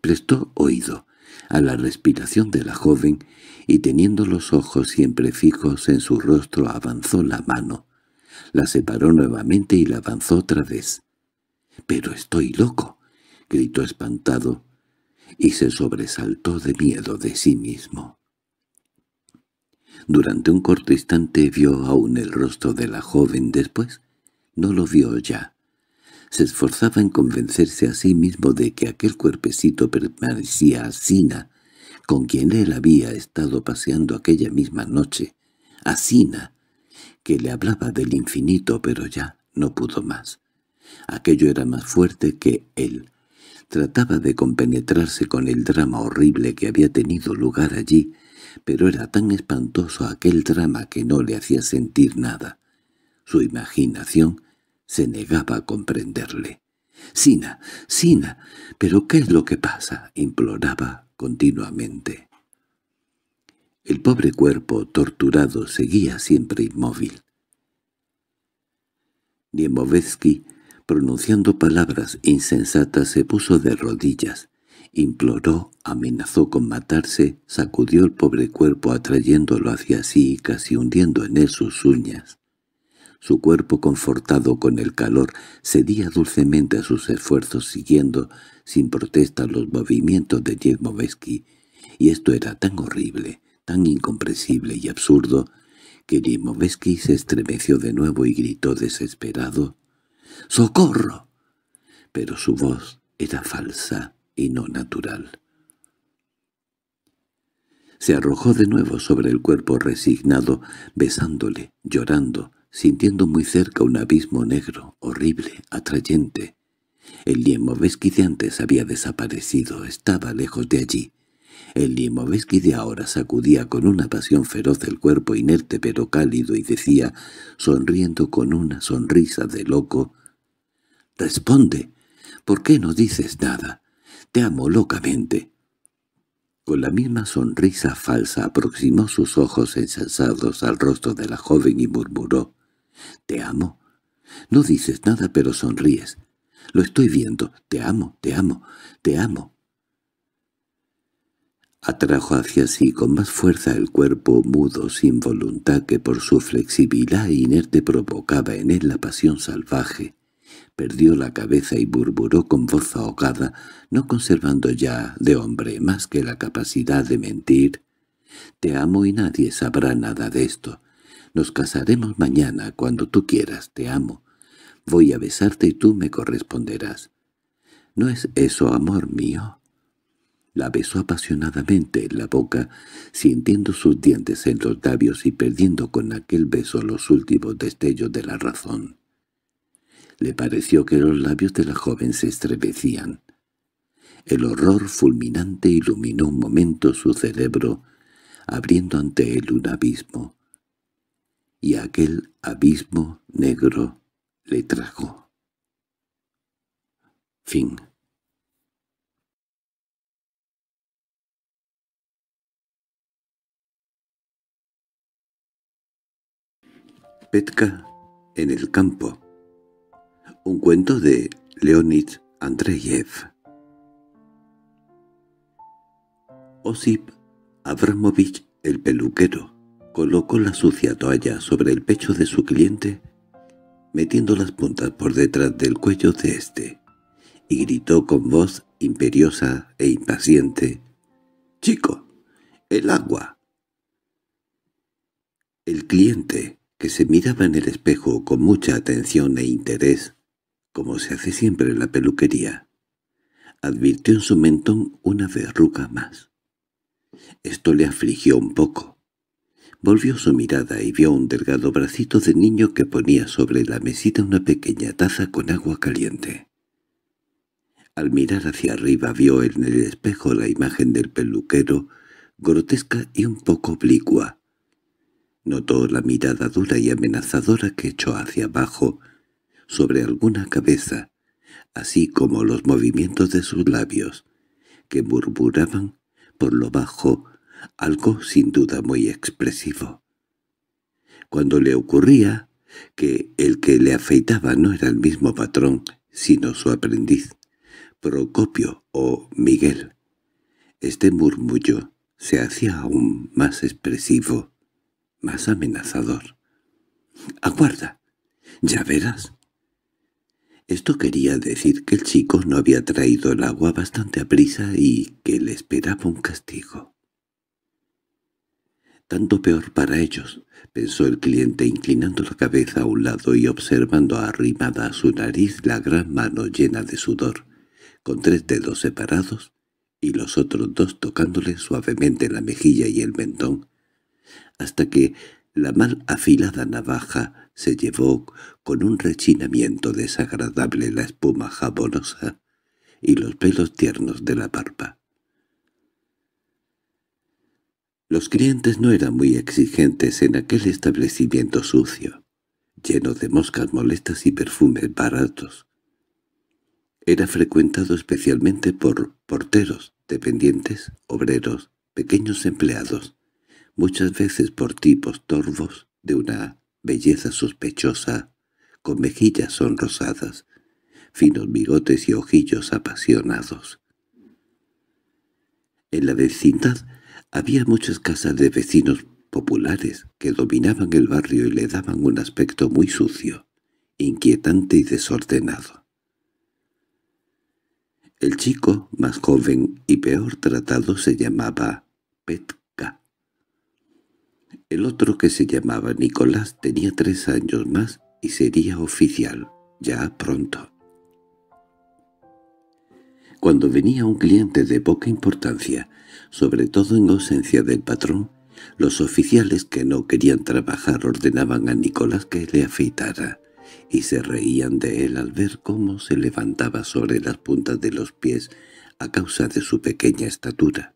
[SPEAKER 1] Prestó oído a la respiración de la joven y teniendo los ojos siempre fijos en su rostro avanzó la mano, la separó nuevamente y la avanzó otra vez. —¡Pero estoy loco! —gritó espantado, y se sobresaltó de miedo de sí mismo. Durante un corto instante vio aún el rostro de la joven, después no lo vio ya se esforzaba en convencerse a sí mismo de que aquel cuerpecito permanecía a Sina, con quien él había estado paseando aquella misma noche, a Sina, que le hablaba del infinito, pero ya no pudo más. Aquello era más fuerte que él. Trataba de compenetrarse con el drama horrible que había tenido lugar allí, pero era tan espantoso aquel drama que no le hacía sentir nada. Su imaginación se negaba a comprenderle. —¡Sina! ¡Sina! ¿Pero qué es lo que pasa? —imploraba continuamente. El pobre cuerpo torturado seguía siempre inmóvil. Niemovetsky, pronunciando palabras insensatas, se puso de rodillas, imploró, amenazó con matarse, sacudió el pobre cuerpo atrayéndolo hacia sí y casi hundiendo en él sus uñas. Su cuerpo confortado con el calor cedía dulcemente a sus esfuerzos siguiendo sin protesta los movimientos de Yermovesky, y esto era tan horrible, tan incomprensible y absurdo, que Yermovesky se estremeció de nuevo y gritó desesperado, «¡Socorro!». Pero su voz era falsa y no natural. Se arrojó de nuevo sobre el cuerpo resignado, besándole, llorando, sintiendo muy cerca un abismo negro, horrible, atrayente. El de antes había desaparecido, estaba lejos de allí. El liemoveski de ahora sacudía con una pasión feroz el cuerpo inerte pero cálido y decía, sonriendo con una sonrisa de loco, «Responde, ¿por qué no dices nada? Te amo locamente». Con la misma sonrisa falsa aproximó sus ojos ensalzados al rostro de la joven y murmuró, te amo. No dices nada, pero sonríes. Lo estoy viendo. Te amo, te amo, te amo. Atrajo hacia sí con más fuerza el cuerpo mudo sin voluntad que por su flexibilidad inerte provocaba en él la pasión salvaje. Perdió la cabeza y murmuró con voz ahogada, no conservando ya de hombre más que la capacidad de mentir. «Te amo y nadie sabrá nada de esto. Nos casaremos mañana cuando tú quieras, te amo. Voy a besarte y tú me corresponderás. ¿No es eso amor mío? La besó apasionadamente en la boca, sintiendo sus dientes en los labios y perdiendo con aquel beso los últimos destellos de la razón. Le pareció que los labios de la joven se estremecían. El horror fulminante iluminó un momento su cerebro, abriendo ante él un abismo y aquel abismo negro le trajo. Fin. Petka en el campo. Un cuento de Leonid Andreyev. Osip Abramovich el peluquero Colocó la sucia toalla sobre el pecho de su cliente, metiendo las puntas por detrás del cuello de éste, y gritó con voz imperiosa e impaciente, «¡Chico! ¡El agua!» El cliente, que se miraba en el espejo con mucha atención e interés, como se hace siempre en la peluquería, advirtió en su mentón una verruga más. Esto le afligió un poco, Volvió su mirada y vio un delgado bracito de niño que ponía sobre la mesita una pequeña taza con agua caliente. Al mirar hacia arriba vio en el espejo la imagen del peluquero, grotesca y un poco oblicua. Notó la mirada dura y amenazadora que echó hacia abajo, sobre alguna cabeza, así como los movimientos de sus labios, que murmuraban, por lo bajo, algo sin duda muy expresivo. Cuando le ocurría que el que le afeitaba no era el mismo patrón, sino su aprendiz, Procopio o Miguel. Este murmullo se hacía aún más expresivo, más amenazador. —¡Aguarda! ¿Ya verás? Esto quería decir que el chico no había traído el agua bastante a prisa y que le esperaba un castigo. Tanto peor para ellos, pensó el cliente inclinando la cabeza a un lado y observando arrimada a su nariz la gran mano llena de sudor, con tres dedos separados y los otros dos tocándole suavemente la mejilla y el mentón, hasta que la mal afilada navaja se llevó con un rechinamiento desagradable la espuma jabonosa y los pelos tiernos de la barba. Los clientes no eran muy exigentes en aquel establecimiento sucio, lleno de moscas molestas y perfumes baratos. Era frecuentado especialmente por porteros, dependientes, obreros, pequeños empleados, muchas veces por tipos torvos de una belleza sospechosa, con mejillas sonrosadas, finos bigotes y ojillos apasionados. En la vecindad había muchas casas de vecinos populares que dominaban el barrio y le daban un aspecto muy sucio, inquietante y desordenado. El chico, más joven y peor tratado, se llamaba Petka. El otro, que se llamaba Nicolás, tenía tres años más y sería oficial, ya pronto. Cuando venía un cliente de poca importancia, sobre todo en ausencia del patrón, los oficiales que no querían trabajar ordenaban a Nicolás que le afeitara, y se reían de él al ver cómo se levantaba sobre las puntas de los pies a causa de su pequeña estatura.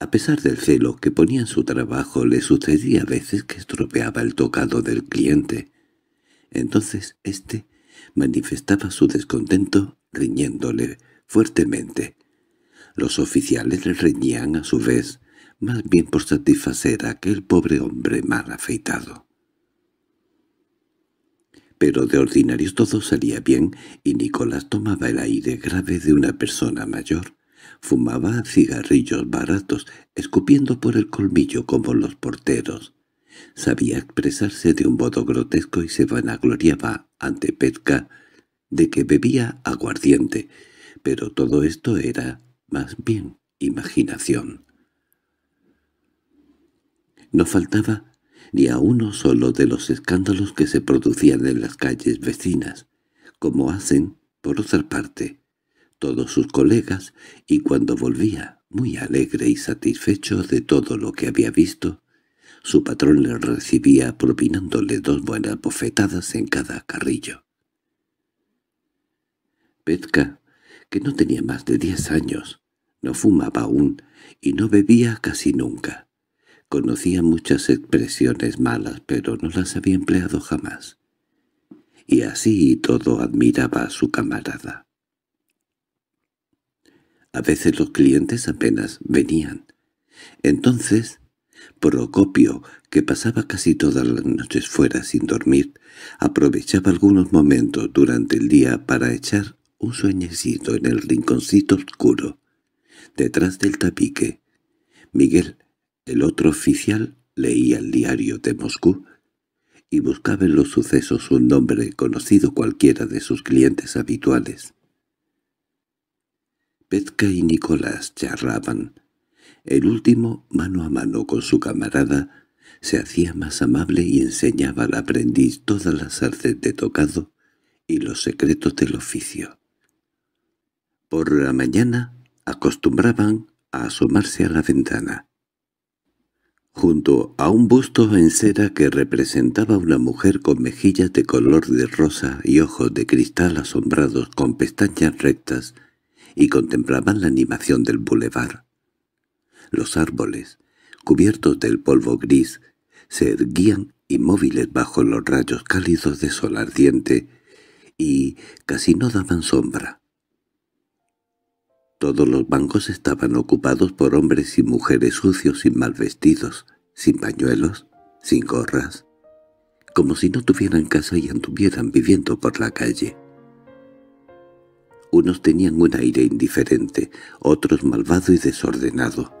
[SPEAKER 1] A pesar del celo que ponía en su trabajo, le sucedía a veces que estropeaba el tocado del cliente. Entonces éste manifestaba su descontento riñéndole fuertemente, los oficiales le reñían a su vez, más bien por satisfacer a aquel pobre hombre mal afeitado. Pero de ordinarios todo salía bien, y Nicolás tomaba el aire grave de una persona mayor. Fumaba cigarrillos baratos, escupiendo por el colmillo como los porteros. Sabía expresarse de un modo grotesco y se vanagloriaba ante Petka de que bebía aguardiente, pero todo esto era más bien imaginación. No faltaba ni a uno solo de los escándalos que se producían en las calles vecinas, como hacen, por otra parte, todos sus colegas, y cuando volvía, muy alegre y satisfecho de todo lo que había visto, su patrón le recibía propinándole dos buenas bofetadas en cada carrillo. Petka, que no tenía más de diez años, no fumaba aún y no bebía casi nunca. Conocía muchas expresiones malas, pero no las había empleado jamás. Y así todo admiraba a su camarada. A veces los clientes apenas venían. Entonces, Procopio, que pasaba casi todas las noches fuera sin dormir, aprovechaba algunos momentos durante el día para echar un sueñecito en el rinconcito oscuro detrás del tapique. Miguel, el otro oficial, leía el diario de Moscú y buscaba en los sucesos un nombre conocido cualquiera de sus clientes habituales. Petka y Nicolás charlaban. El último, mano a mano con su camarada, se hacía más amable y enseñaba al aprendiz todas las artes de tocado y los secretos del oficio. Por la mañana acostumbraban a asomarse a la ventana. Junto a un busto en cera que representaba una mujer con mejillas de color de rosa y ojos de cristal asombrados con pestañas rectas, y contemplaban la animación del bulevar. Los árboles, cubiertos del polvo gris, se erguían inmóviles bajo los rayos cálidos de sol ardiente y casi no daban sombra. Todos los bancos estaban ocupados por hombres y mujeres sucios y mal vestidos, sin pañuelos, sin gorras, como si no tuvieran casa y anduvieran viviendo por la calle. Unos tenían un aire indiferente, otros malvado y desordenado,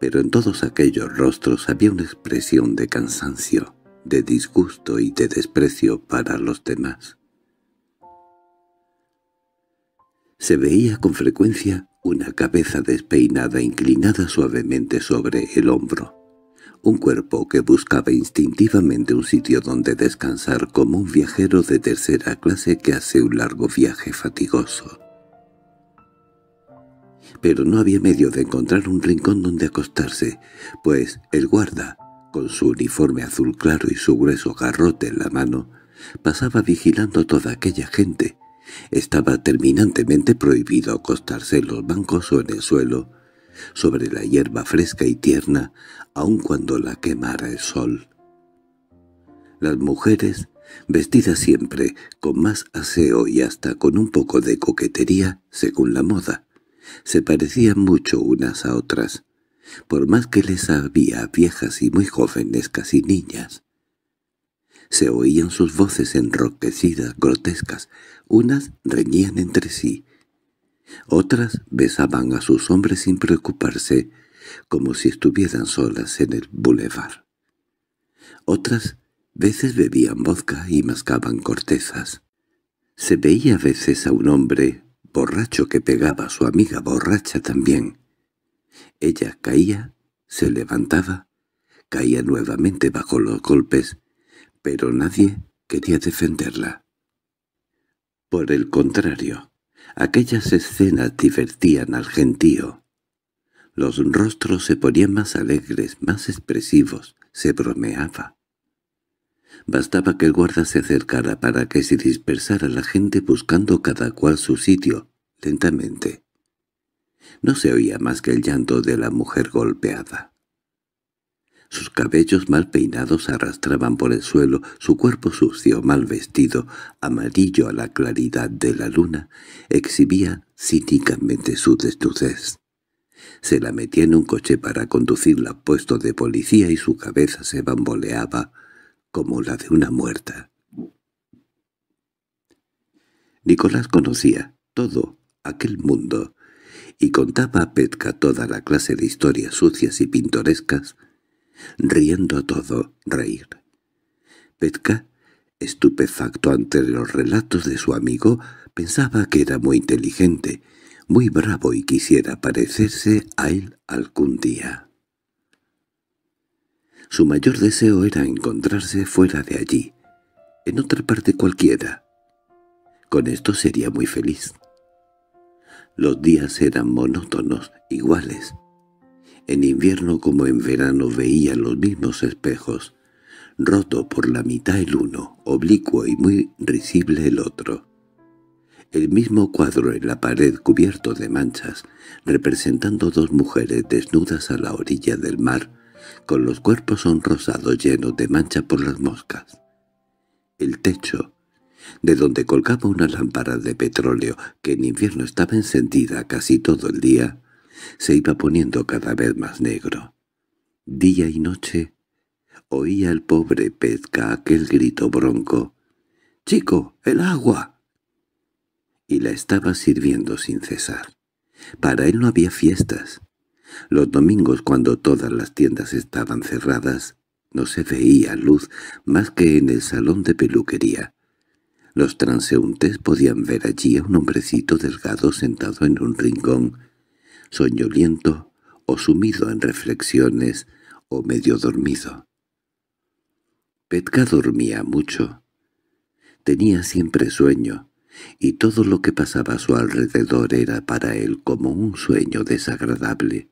[SPEAKER 1] pero en todos aquellos rostros había una expresión de cansancio, de disgusto y de desprecio para los demás. Se veía con frecuencia una cabeza despeinada inclinada suavemente sobre el hombro, un cuerpo que buscaba instintivamente un sitio donde descansar como un viajero de tercera clase que hace un largo viaje fatigoso. Pero no había medio de encontrar un rincón donde acostarse, pues el guarda, con su uniforme azul claro y su grueso garrote en la mano, pasaba vigilando toda aquella gente, estaba terminantemente prohibido acostarse en los bancos o en el suelo, sobre la hierba fresca y tierna, aun cuando la quemara el sol. Las mujeres, vestidas siempre con más aseo y hasta con un poco de coquetería, según la moda, se parecían mucho unas a otras, por más que les había viejas y muy jóvenes, casi niñas. Se oían sus voces enroquecidas, grotescas, unas reñían entre sí, otras besaban a sus hombres sin preocuparse, como si estuvieran solas en el bulevar. Otras veces bebían vodka y mascaban cortezas. Se veía a veces a un hombre borracho que pegaba a su amiga borracha también. Ella caía, se levantaba, caía nuevamente bajo los golpes, pero nadie quería defenderla. Por el contrario, aquellas escenas divertían al gentío. Los rostros se ponían más alegres, más expresivos, se bromeaba. Bastaba que el guarda se acercara para que se dispersara la gente buscando cada cual su sitio, lentamente. No se oía más que el llanto de la mujer golpeada. Sus cabellos mal peinados arrastraban por el suelo, su cuerpo sucio, mal vestido, amarillo a la claridad de la luna, exhibía cínicamente su desnudez. Se la metía en un coche para conducirla a puesto de policía y su cabeza se bamboleaba como la de una muerta. Nicolás conocía todo aquel mundo y contaba a Petka toda la clase de historias sucias y pintorescas riendo todo reír. Petka, estupefacto ante los relatos de su amigo, pensaba que era muy inteligente, muy bravo y quisiera parecerse a él algún día. Su mayor deseo era encontrarse fuera de allí, en otra parte cualquiera. Con esto sería muy feliz. Los días eran monótonos, iguales. En invierno como en verano veía los mismos espejos, roto por la mitad el uno, oblicuo y muy risible el otro. El mismo cuadro en la pared cubierto de manchas, representando dos mujeres desnudas a la orilla del mar, con los cuerpos sonrosados llenos de mancha por las moscas. El techo, de donde colgaba una lámpara de petróleo que en invierno estaba encendida casi todo el día, se iba poniendo cada vez más negro. Día y noche oía el pobre Pezca aquel grito bronco. —¡Chico, el agua! Y la estaba sirviendo sin cesar. Para él no había fiestas. Los domingos, cuando todas las tiendas estaban cerradas, no se veía luz más que en el salón de peluquería. Los transeúntes podían ver allí a un hombrecito delgado sentado en un rincón, soñoliento o sumido en reflexiones o medio dormido. Petka dormía mucho. Tenía siempre sueño, y todo lo que pasaba a su alrededor era para él como un sueño desagradable.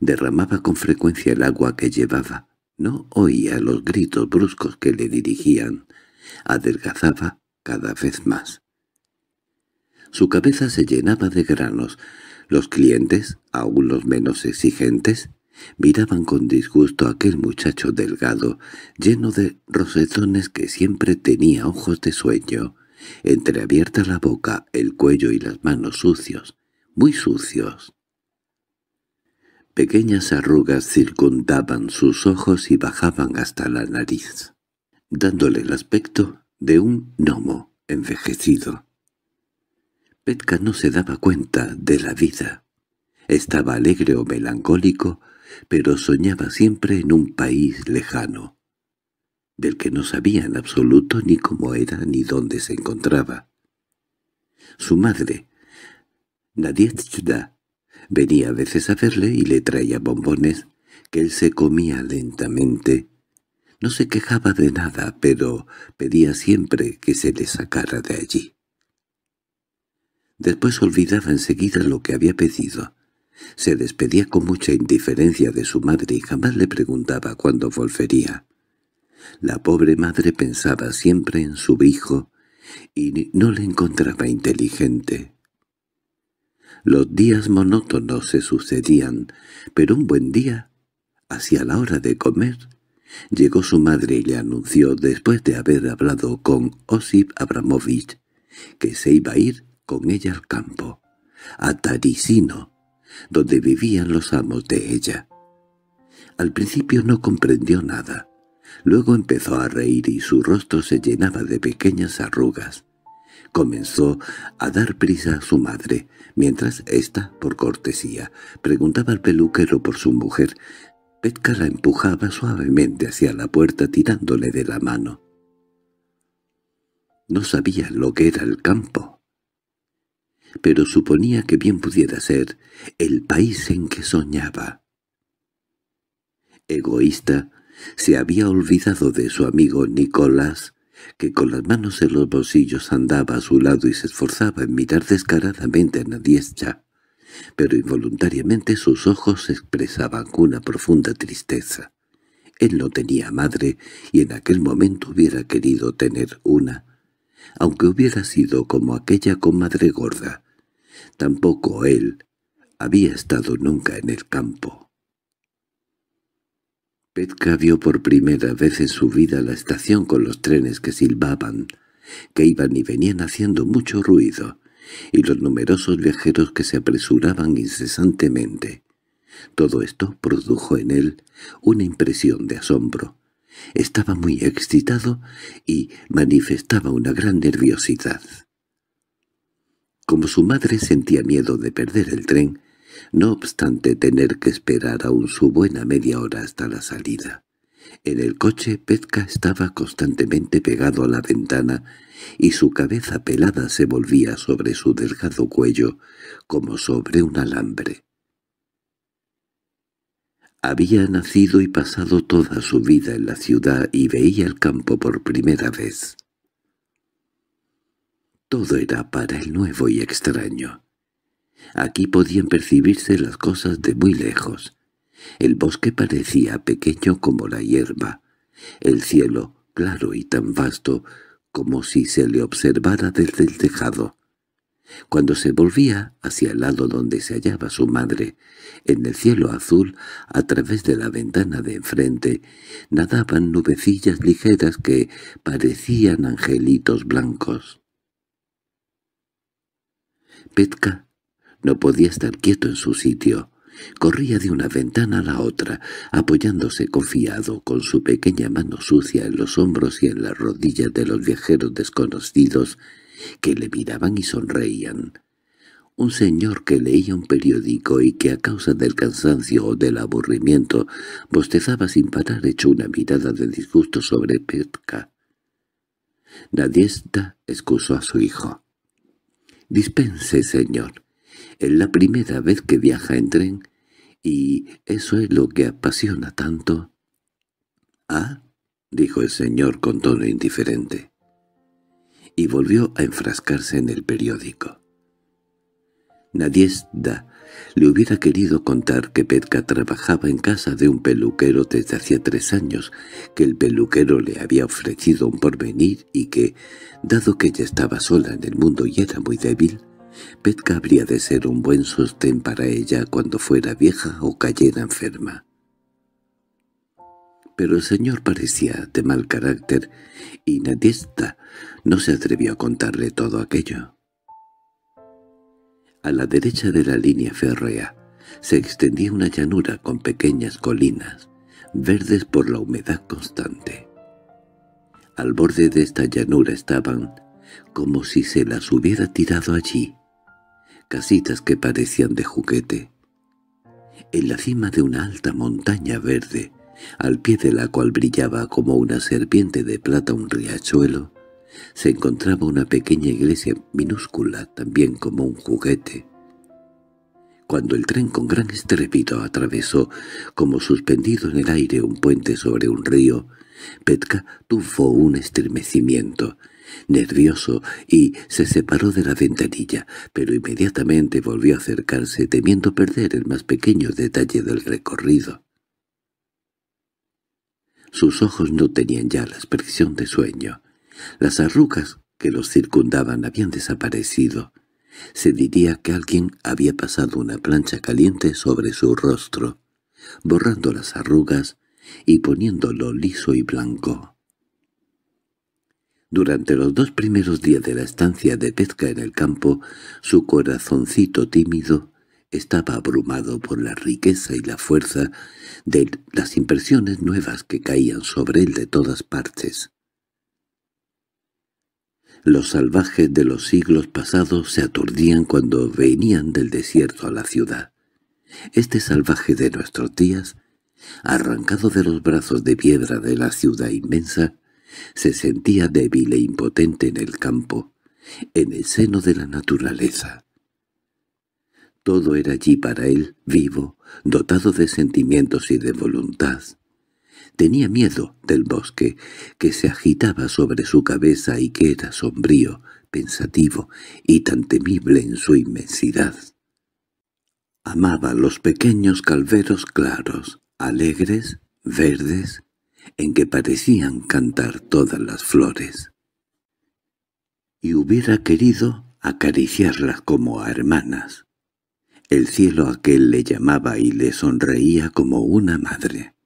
[SPEAKER 1] Derramaba con frecuencia el agua que llevaba, no oía los gritos bruscos que le dirigían, adelgazaba cada vez más. Su cabeza se llenaba de granos, los clientes, aún los menos exigentes, miraban con disgusto aquel muchacho delgado, lleno de rosetones que siempre tenía ojos de sueño, entreabierta la boca, el cuello y las manos sucios, muy sucios. Pequeñas arrugas circundaban sus ojos y bajaban hasta la nariz, dándole el aspecto de un gnomo envejecido. Petka no se daba cuenta de la vida. Estaba alegre o melancólico, pero soñaba siempre en un país lejano, del que no sabía en absoluto ni cómo era ni dónde se encontraba. Su madre, Nadietchda, venía a veces a verle y le traía bombones que él se comía lentamente. No se quejaba de nada, pero pedía siempre que se le sacara de allí. Después olvidaba enseguida lo que había pedido. Se despedía con mucha indiferencia de su madre y jamás le preguntaba cuándo volvería. La pobre madre pensaba siempre en su hijo y no le encontraba inteligente. Los días monótonos se sucedían, pero un buen día, hacia la hora de comer, llegó su madre y le anunció, después de haber hablado con Osip Abramovich, que se iba a ir con ella al campo, a Tarisino, donde vivían los amos de ella. Al principio no comprendió nada. Luego empezó a reír y su rostro se llenaba de pequeñas arrugas. Comenzó a dar prisa a su madre, mientras ésta, por cortesía, preguntaba al peluquero por su mujer. Petka la empujaba suavemente hacia la puerta tirándole de la mano. No sabía lo que era el campo, pero suponía que bien pudiera ser el país en que soñaba. Egoísta, se había olvidado de su amigo Nicolás, que con las manos en los bolsillos andaba a su lado y se esforzaba en mirar descaradamente a la diestra, pero involuntariamente sus ojos expresaban una profunda tristeza. Él no tenía madre y en aquel momento hubiera querido tener una, aunque hubiera sido como aquella comadre gorda. Tampoco él había estado nunca en el campo. Petka vio por primera vez en su vida la estación con los trenes que silbaban, que iban y venían haciendo mucho ruido, y los numerosos viajeros que se apresuraban incesantemente. Todo esto produjo en él una impresión de asombro, estaba muy excitado y manifestaba una gran nerviosidad. Como su madre sentía miedo de perder el tren, no obstante tener que esperar aún su buena media hora hasta la salida. En el coche Petka estaba constantemente pegado a la ventana y su cabeza pelada se volvía sobre su delgado cuello como sobre un alambre. Había nacido y pasado toda su vida en la ciudad y veía el campo por primera vez. Todo era para él nuevo y extraño. Aquí podían percibirse las cosas de muy lejos. El bosque parecía pequeño como la hierba, el cielo claro y tan vasto como si se le observara desde el tejado, cuando se volvía hacia el lado donde se hallaba su madre, en el cielo azul, a través de la ventana de enfrente, nadaban nubecillas ligeras que parecían angelitos blancos. Petka no podía estar quieto en su sitio. Corría de una ventana a la otra, apoyándose confiado con su pequeña mano sucia en los hombros y en las rodillas de los viajeros desconocidos que le miraban y sonreían. Un señor que leía un periódico y que a causa del cansancio o del aburrimiento bostezaba sin parar hecho una mirada de disgusto sobre Petka. Nadiesta excusó a su hijo. «Dispense, señor. Es la primera vez que viaja en tren, y eso es lo que apasiona tanto». «¿Ah?» dijo el señor con tono indiferente y volvió a enfrascarse en el periódico. Nadiesda le hubiera querido contar que Petka trabajaba en casa de un peluquero desde hacía tres años, que el peluquero le había ofrecido un porvenir y que, dado que ella estaba sola en el mundo y era muy débil, Petka habría de ser un buen sostén para ella cuando fuera vieja o cayera enferma pero el señor parecía de mal carácter y Nadiesta no se atrevió a contarle todo aquello. A la derecha de la línea férrea se extendía una llanura con pequeñas colinas, verdes por la humedad constante. Al borde de esta llanura estaban, como si se las hubiera tirado allí, casitas que parecían de juguete. En la cima de una alta montaña verde, al pie de la cual brillaba como una serpiente de plata un riachuelo, se encontraba una pequeña iglesia minúscula, también como un juguete. Cuando el tren con gran estrépito atravesó, como suspendido en el aire un puente sobre un río, Petka tuvo un estremecimiento, nervioso, y se separó de la ventanilla, pero inmediatamente volvió a acercarse temiendo perder el más pequeño detalle del recorrido. Sus ojos no tenían ya la expresión de sueño. Las arrugas que los circundaban habían desaparecido. Se diría que alguien había pasado una plancha caliente sobre su rostro, borrando las arrugas y poniéndolo liso y blanco. Durante los dos primeros días de la estancia de pesca en el campo, su corazoncito tímido estaba abrumado por la riqueza y la fuerza de las impresiones nuevas que caían sobre él de todas partes. Los salvajes de los siglos pasados se aturdían cuando venían del desierto a la ciudad. Este salvaje de nuestros días, arrancado de los brazos de piedra de la ciudad inmensa, se sentía débil e impotente en el campo, en el seno de la naturaleza. Todo era allí para él, vivo, dotado de sentimientos y de voluntad. Tenía miedo del bosque, que se agitaba sobre su cabeza y que era sombrío, pensativo y tan temible en su inmensidad. Amaba los pequeños calveros claros, alegres, verdes, en que parecían cantar todas las flores. Y hubiera querido acariciarlas como a hermanas. El cielo aquel le llamaba y le sonreía como una madre.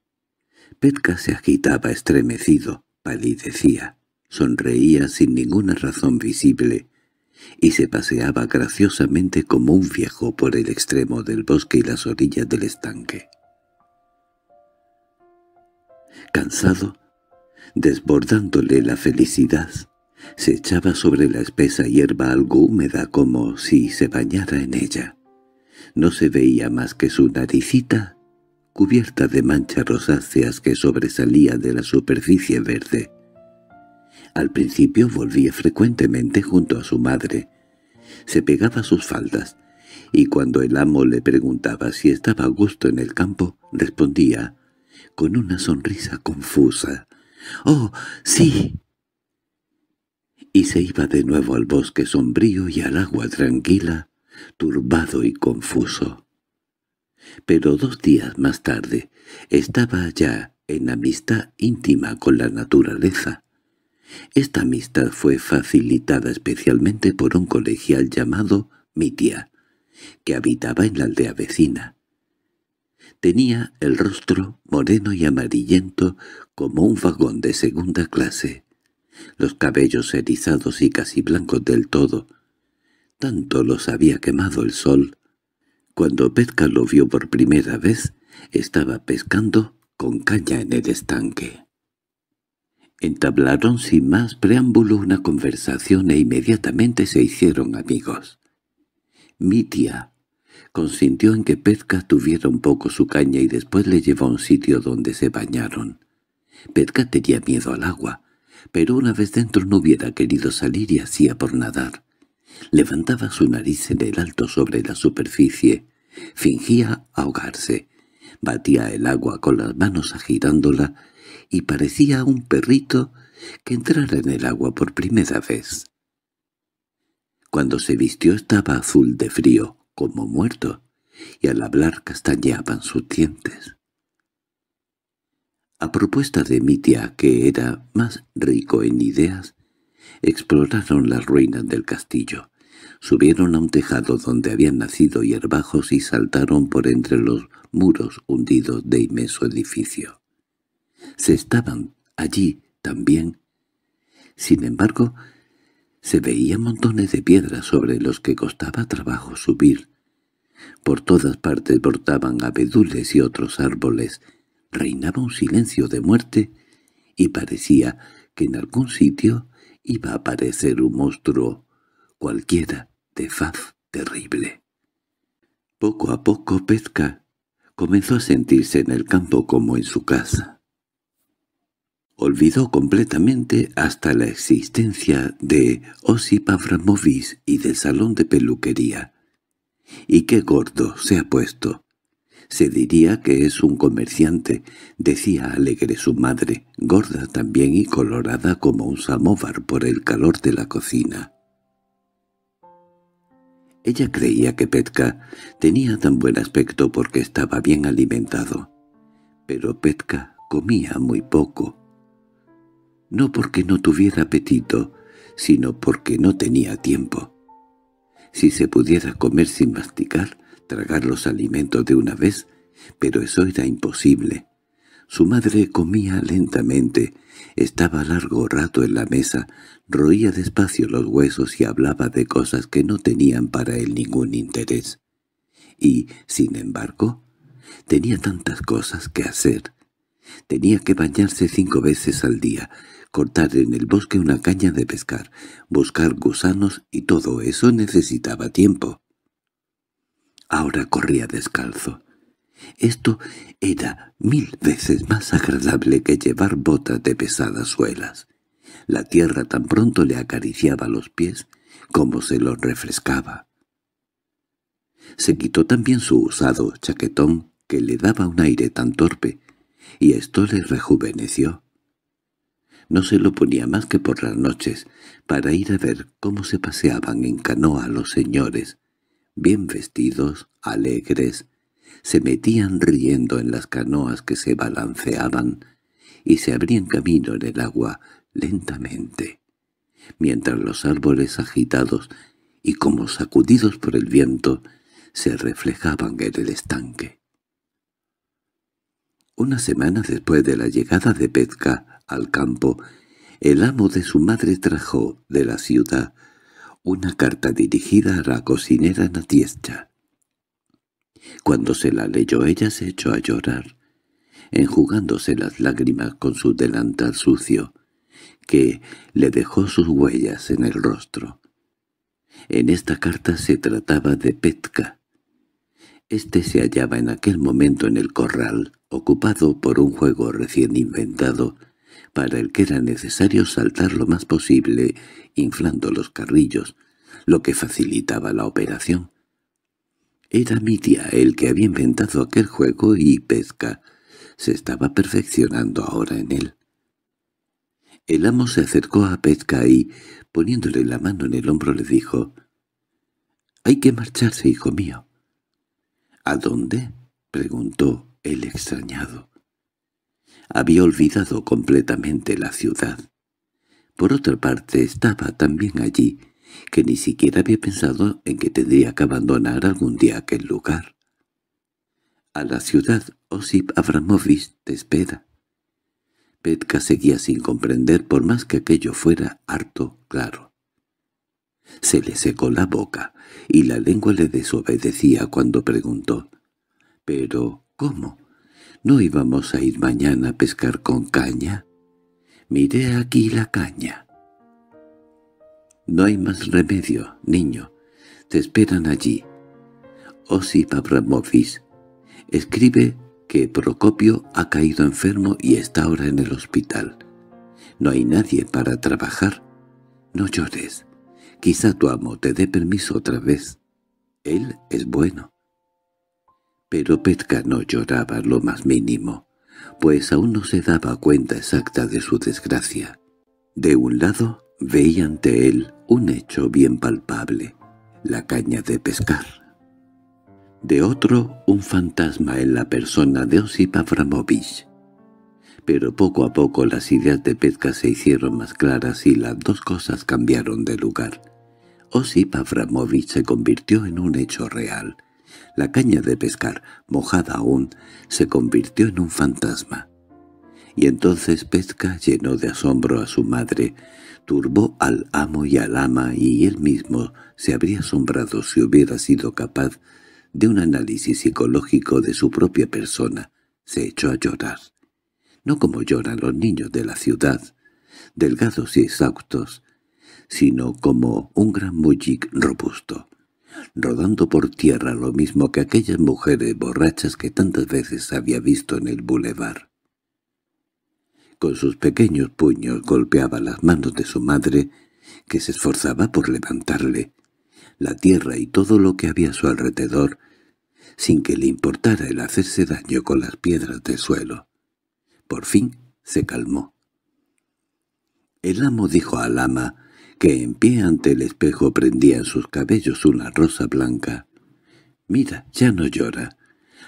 [SPEAKER 1] Petka se agitaba estremecido, palidecía, sonreía sin ninguna razón visible y se paseaba graciosamente como un viejo por el extremo del bosque y las orillas del estanque. Cansado, desbordándole la felicidad, se echaba sobre la espesa hierba algo húmeda como si se bañara en ella. No se veía más que su naricita, cubierta de manchas rosáceas que sobresalía de la superficie verde. Al principio volvía frecuentemente junto a su madre. Se pegaba sus faldas, y cuando el amo le preguntaba si estaba a gusto en el campo, respondía, con una sonrisa confusa, «¡Oh, sí!» y se iba de nuevo al bosque sombrío y al agua tranquila, turbado y confuso. Pero dos días más tarde estaba ya en amistad íntima con la naturaleza. Esta amistad fue facilitada especialmente por un colegial llamado Mitia, que habitaba en la aldea vecina. Tenía el rostro moreno y amarillento como un vagón de segunda clase, los cabellos erizados y casi blancos del todo, tanto los había quemado el sol. Cuando Petka lo vio por primera vez, estaba pescando con caña en el estanque. Entablaron sin más preámbulo una conversación e inmediatamente se hicieron amigos. Mi tía consintió en que Petka tuviera un poco su caña y después le llevó a un sitio donde se bañaron. Petka tenía miedo al agua, pero una vez dentro no hubiera querido salir y hacía por nadar. Levantaba su nariz en el alto sobre la superficie, fingía ahogarse, batía el agua con las manos agitándola y parecía un perrito que entrara en el agua por primera vez. Cuando se vistió estaba azul de frío, como muerto, y al hablar castañeaban sus dientes. A propuesta de mi tía, que era más rico en ideas, Exploraron las ruinas del castillo. Subieron a un tejado donde habían nacido hierbajos y saltaron por entre los muros hundidos de inmenso edificio. Se estaban allí también. Sin embargo, se veían montones de piedras sobre los que costaba trabajo subir. Por todas partes brotaban abedules y otros árboles. Reinaba un silencio de muerte y parecía que en algún sitio iba a parecer un monstruo cualquiera de faz terrible. Poco a poco Pesca comenzó a sentirse en el campo como en su casa. Olvidó completamente hasta la existencia de Osip Avramovic y del salón de peluquería. Y qué gordo se ha puesto. Se diría que es un comerciante, decía alegre su madre, gorda también y colorada como un samovar por el calor de la cocina. Ella creía que Petka tenía tan buen aspecto porque estaba bien alimentado. Pero Petka comía muy poco. No porque no tuviera apetito, sino porque no tenía tiempo. Si se pudiera comer sin masticar, tragar los alimentos de una vez, pero eso era imposible. Su madre comía lentamente, estaba largo rato en la mesa, roía despacio los huesos y hablaba de cosas que no tenían para él ningún interés. Y, sin embargo, tenía tantas cosas que hacer. Tenía que bañarse cinco veces al día, cortar en el bosque una caña de pescar, buscar gusanos y todo eso necesitaba tiempo ahora corría descalzo. Esto era mil veces más agradable que llevar botas de pesadas suelas. La tierra tan pronto le acariciaba los pies como se los refrescaba. Se quitó también su usado chaquetón que le daba un aire tan torpe, y esto le rejuveneció. No se lo ponía más que por las noches, para ir a ver cómo se paseaban en canoa los señores, bien vestidos, alegres, se metían riendo en las canoas que se balanceaban y se abrían camino en el agua lentamente, mientras los árboles agitados y como sacudidos por el viento se reflejaban en el estanque. Una semana después de la llegada de Petka al campo, el amo de su madre trajo de la ciudad una carta dirigida a la cocinera Natiescha. Cuando se la leyó ella se echó a llorar, enjugándose las lágrimas con su delantal sucio, que le dejó sus huellas en el rostro. En esta carta se trataba de Petka. Este se hallaba en aquel momento en el corral, ocupado por un juego recién inventado, para el que era necesario saltar lo más posible, inflando los carrillos, lo que facilitaba la operación. Era mi tía el que había inventado aquel juego y pesca. Se estaba perfeccionando ahora en él. El amo se acercó a Pesca y, poniéndole la mano en el hombro, le dijo, «Hay que marcharse, hijo mío». «¿A dónde?» preguntó el extrañado. Había olvidado completamente la ciudad. Por otra parte, estaba tan bien allí que ni siquiera había pensado en que tendría que abandonar algún día aquel lugar. A la ciudad Osip Abramovich te espera. Petka seguía sin comprender por más que aquello fuera harto claro. Se le secó la boca y la lengua le desobedecía cuando preguntó «¿Pero cómo?» ¿No íbamos a ir mañana a pescar con caña? Miré aquí la caña. No hay más remedio, niño. Te esperan allí. Osip oh, Abramovich. Escribe que Procopio ha caído enfermo y está ahora en el hospital. No hay nadie para trabajar. No llores. Quizá tu amo te dé permiso otra vez. Él es bueno. Pero Petka no lloraba lo más mínimo, pues aún no se daba cuenta exacta de su desgracia. De un lado veía ante él un hecho bien palpable, la caña de pescar. De otro, un fantasma en la persona de Osip Avramovich. Pero poco a poco las ideas de Petka se hicieron más claras y las dos cosas cambiaron de lugar. Osip Avramovich se convirtió en un hecho real, la caña de pescar, mojada aún, se convirtió en un fantasma. Y entonces Pesca llenó de asombro a su madre, turbó al amo y al ama y él mismo se habría asombrado si hubiera sido capaz de un análisis psicológico de su propia persona. Se echó a llorar. No como lloran los niños de la ciudad, delgados y exhaustos, sino como un gran mullic robusto rodando por tierra lo mismo que aquellas mujeres borrachas que tantas veces había visto en el bulevar. Con sus pequeños puños golpeaba las manos de su madre, que se esforzaba por levantarle, la tierra y todo lo que había a su alrededor, sin que le importara el hacerse daño con las piedras del suelo. Por fin se calmó. El amo dijo al ama que en pie ante el espejo prendía en sus cabellos una rosa blanca. «Mira, ya no llora.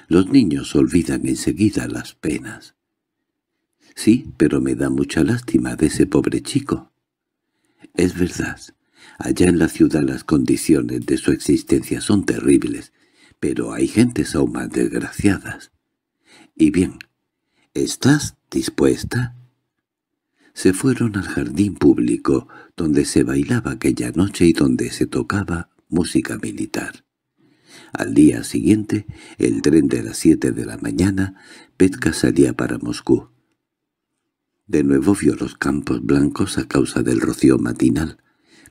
[SPEAKER 1] Los niños olvidan enseguida las penas». «Sí, pero me da mucha lástima de ese pobre chico». «Es verdad. Allá en la ciudad las condiciones de su existencia son terribles, pero hay gentes aún más desgraciadas. Y bien, ¿estás dispuesta?» se fueron al jardín público, donde se bailaba aquella noche y donde se tocaba música militar. Al día siguiente, el tren de las siete de la mañana, Petka salía para Moscú. De nuevo vio los campos blancos a causa del rocío matinal,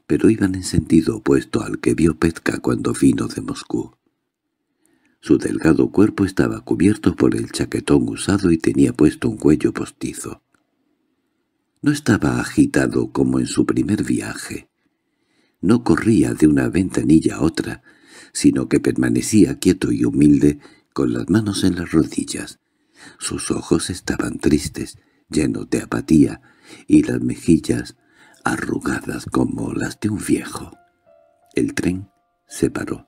[SPEAKER 1] pero iban en sentido opuesto al que vio Petka cuando vino de Moscú. Su delgado cuerpo estaba cubierto por el chaquetón usado y tenía puesto un cuello postizo. No estaba agitado como en su primer viaje. No corría de una ventanilla a otra, sino que permanecía quieto y humilde, con las manos en las rodillas. Sus ojos estaban tristes, llenos de apatía, y las mejillas arrugadas como las de un viejo. El tren se paró.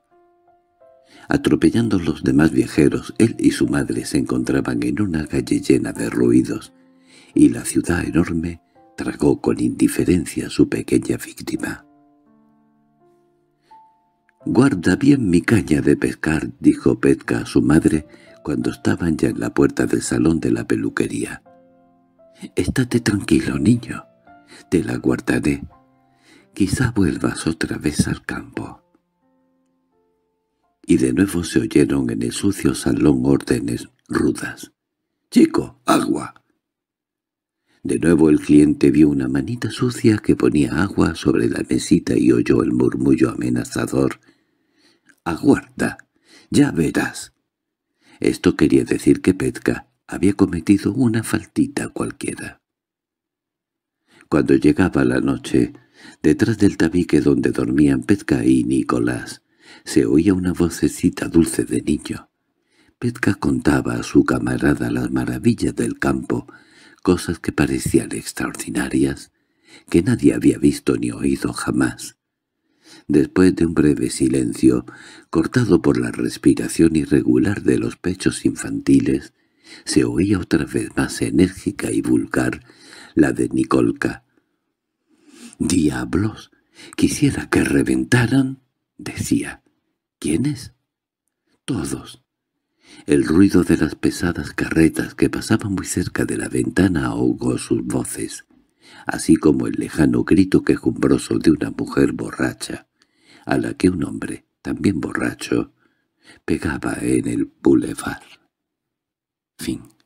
[SPEAKER 1] Atropellando los demás viajeros, él y su madre se encontraban en una calle llena de ruidos, y la ciudad enorme tragó con indiferencia su pequeña víctima. «Guarda bien mi caña de pescar», dijo Petka a su madre cuando estaban ya en la puerta del salón de la peluquería. «Estate tranquilo, niño. Te la guardaré. Quizá vuelvas otra vez al campo». Y de nuevo se oyeron en el sucio salón órdenes rudas. «¡Chico, agua! De nuevo el cliente vio una manita sucia que ponía agua sobre la mesita y oyó el murmullo amenazador. «¡Aguarda! ¡Ya verás!» Esto quería decir que Petka había cometido una faltita cualquiera. Cuando llegaba la noche, detrás del tabique donde dormían Petka y Nicolás, se oía una vocecita dulce de niño. Petka contaba a su camarada las maravillas del campo cosas que parecían extraordinarias, que nadie había visto ni oído jamás. Después de un breve silencio, cortado por la respiración irregular de los pechos infantiles, se oía otra vez más enérgica y vulgar la de Nicolca. —¡Diablos! Quisiera que reventaran —decía. —¿Quiénes? —Todos. El ruido de las pesadas carretas que pasaban muy cerca de la ventana ahogó sus voces, así como el lejano grito quejumbroso de una mujer borracha, a la que un hombre, también borracho, pegaba en el boulevard. Fin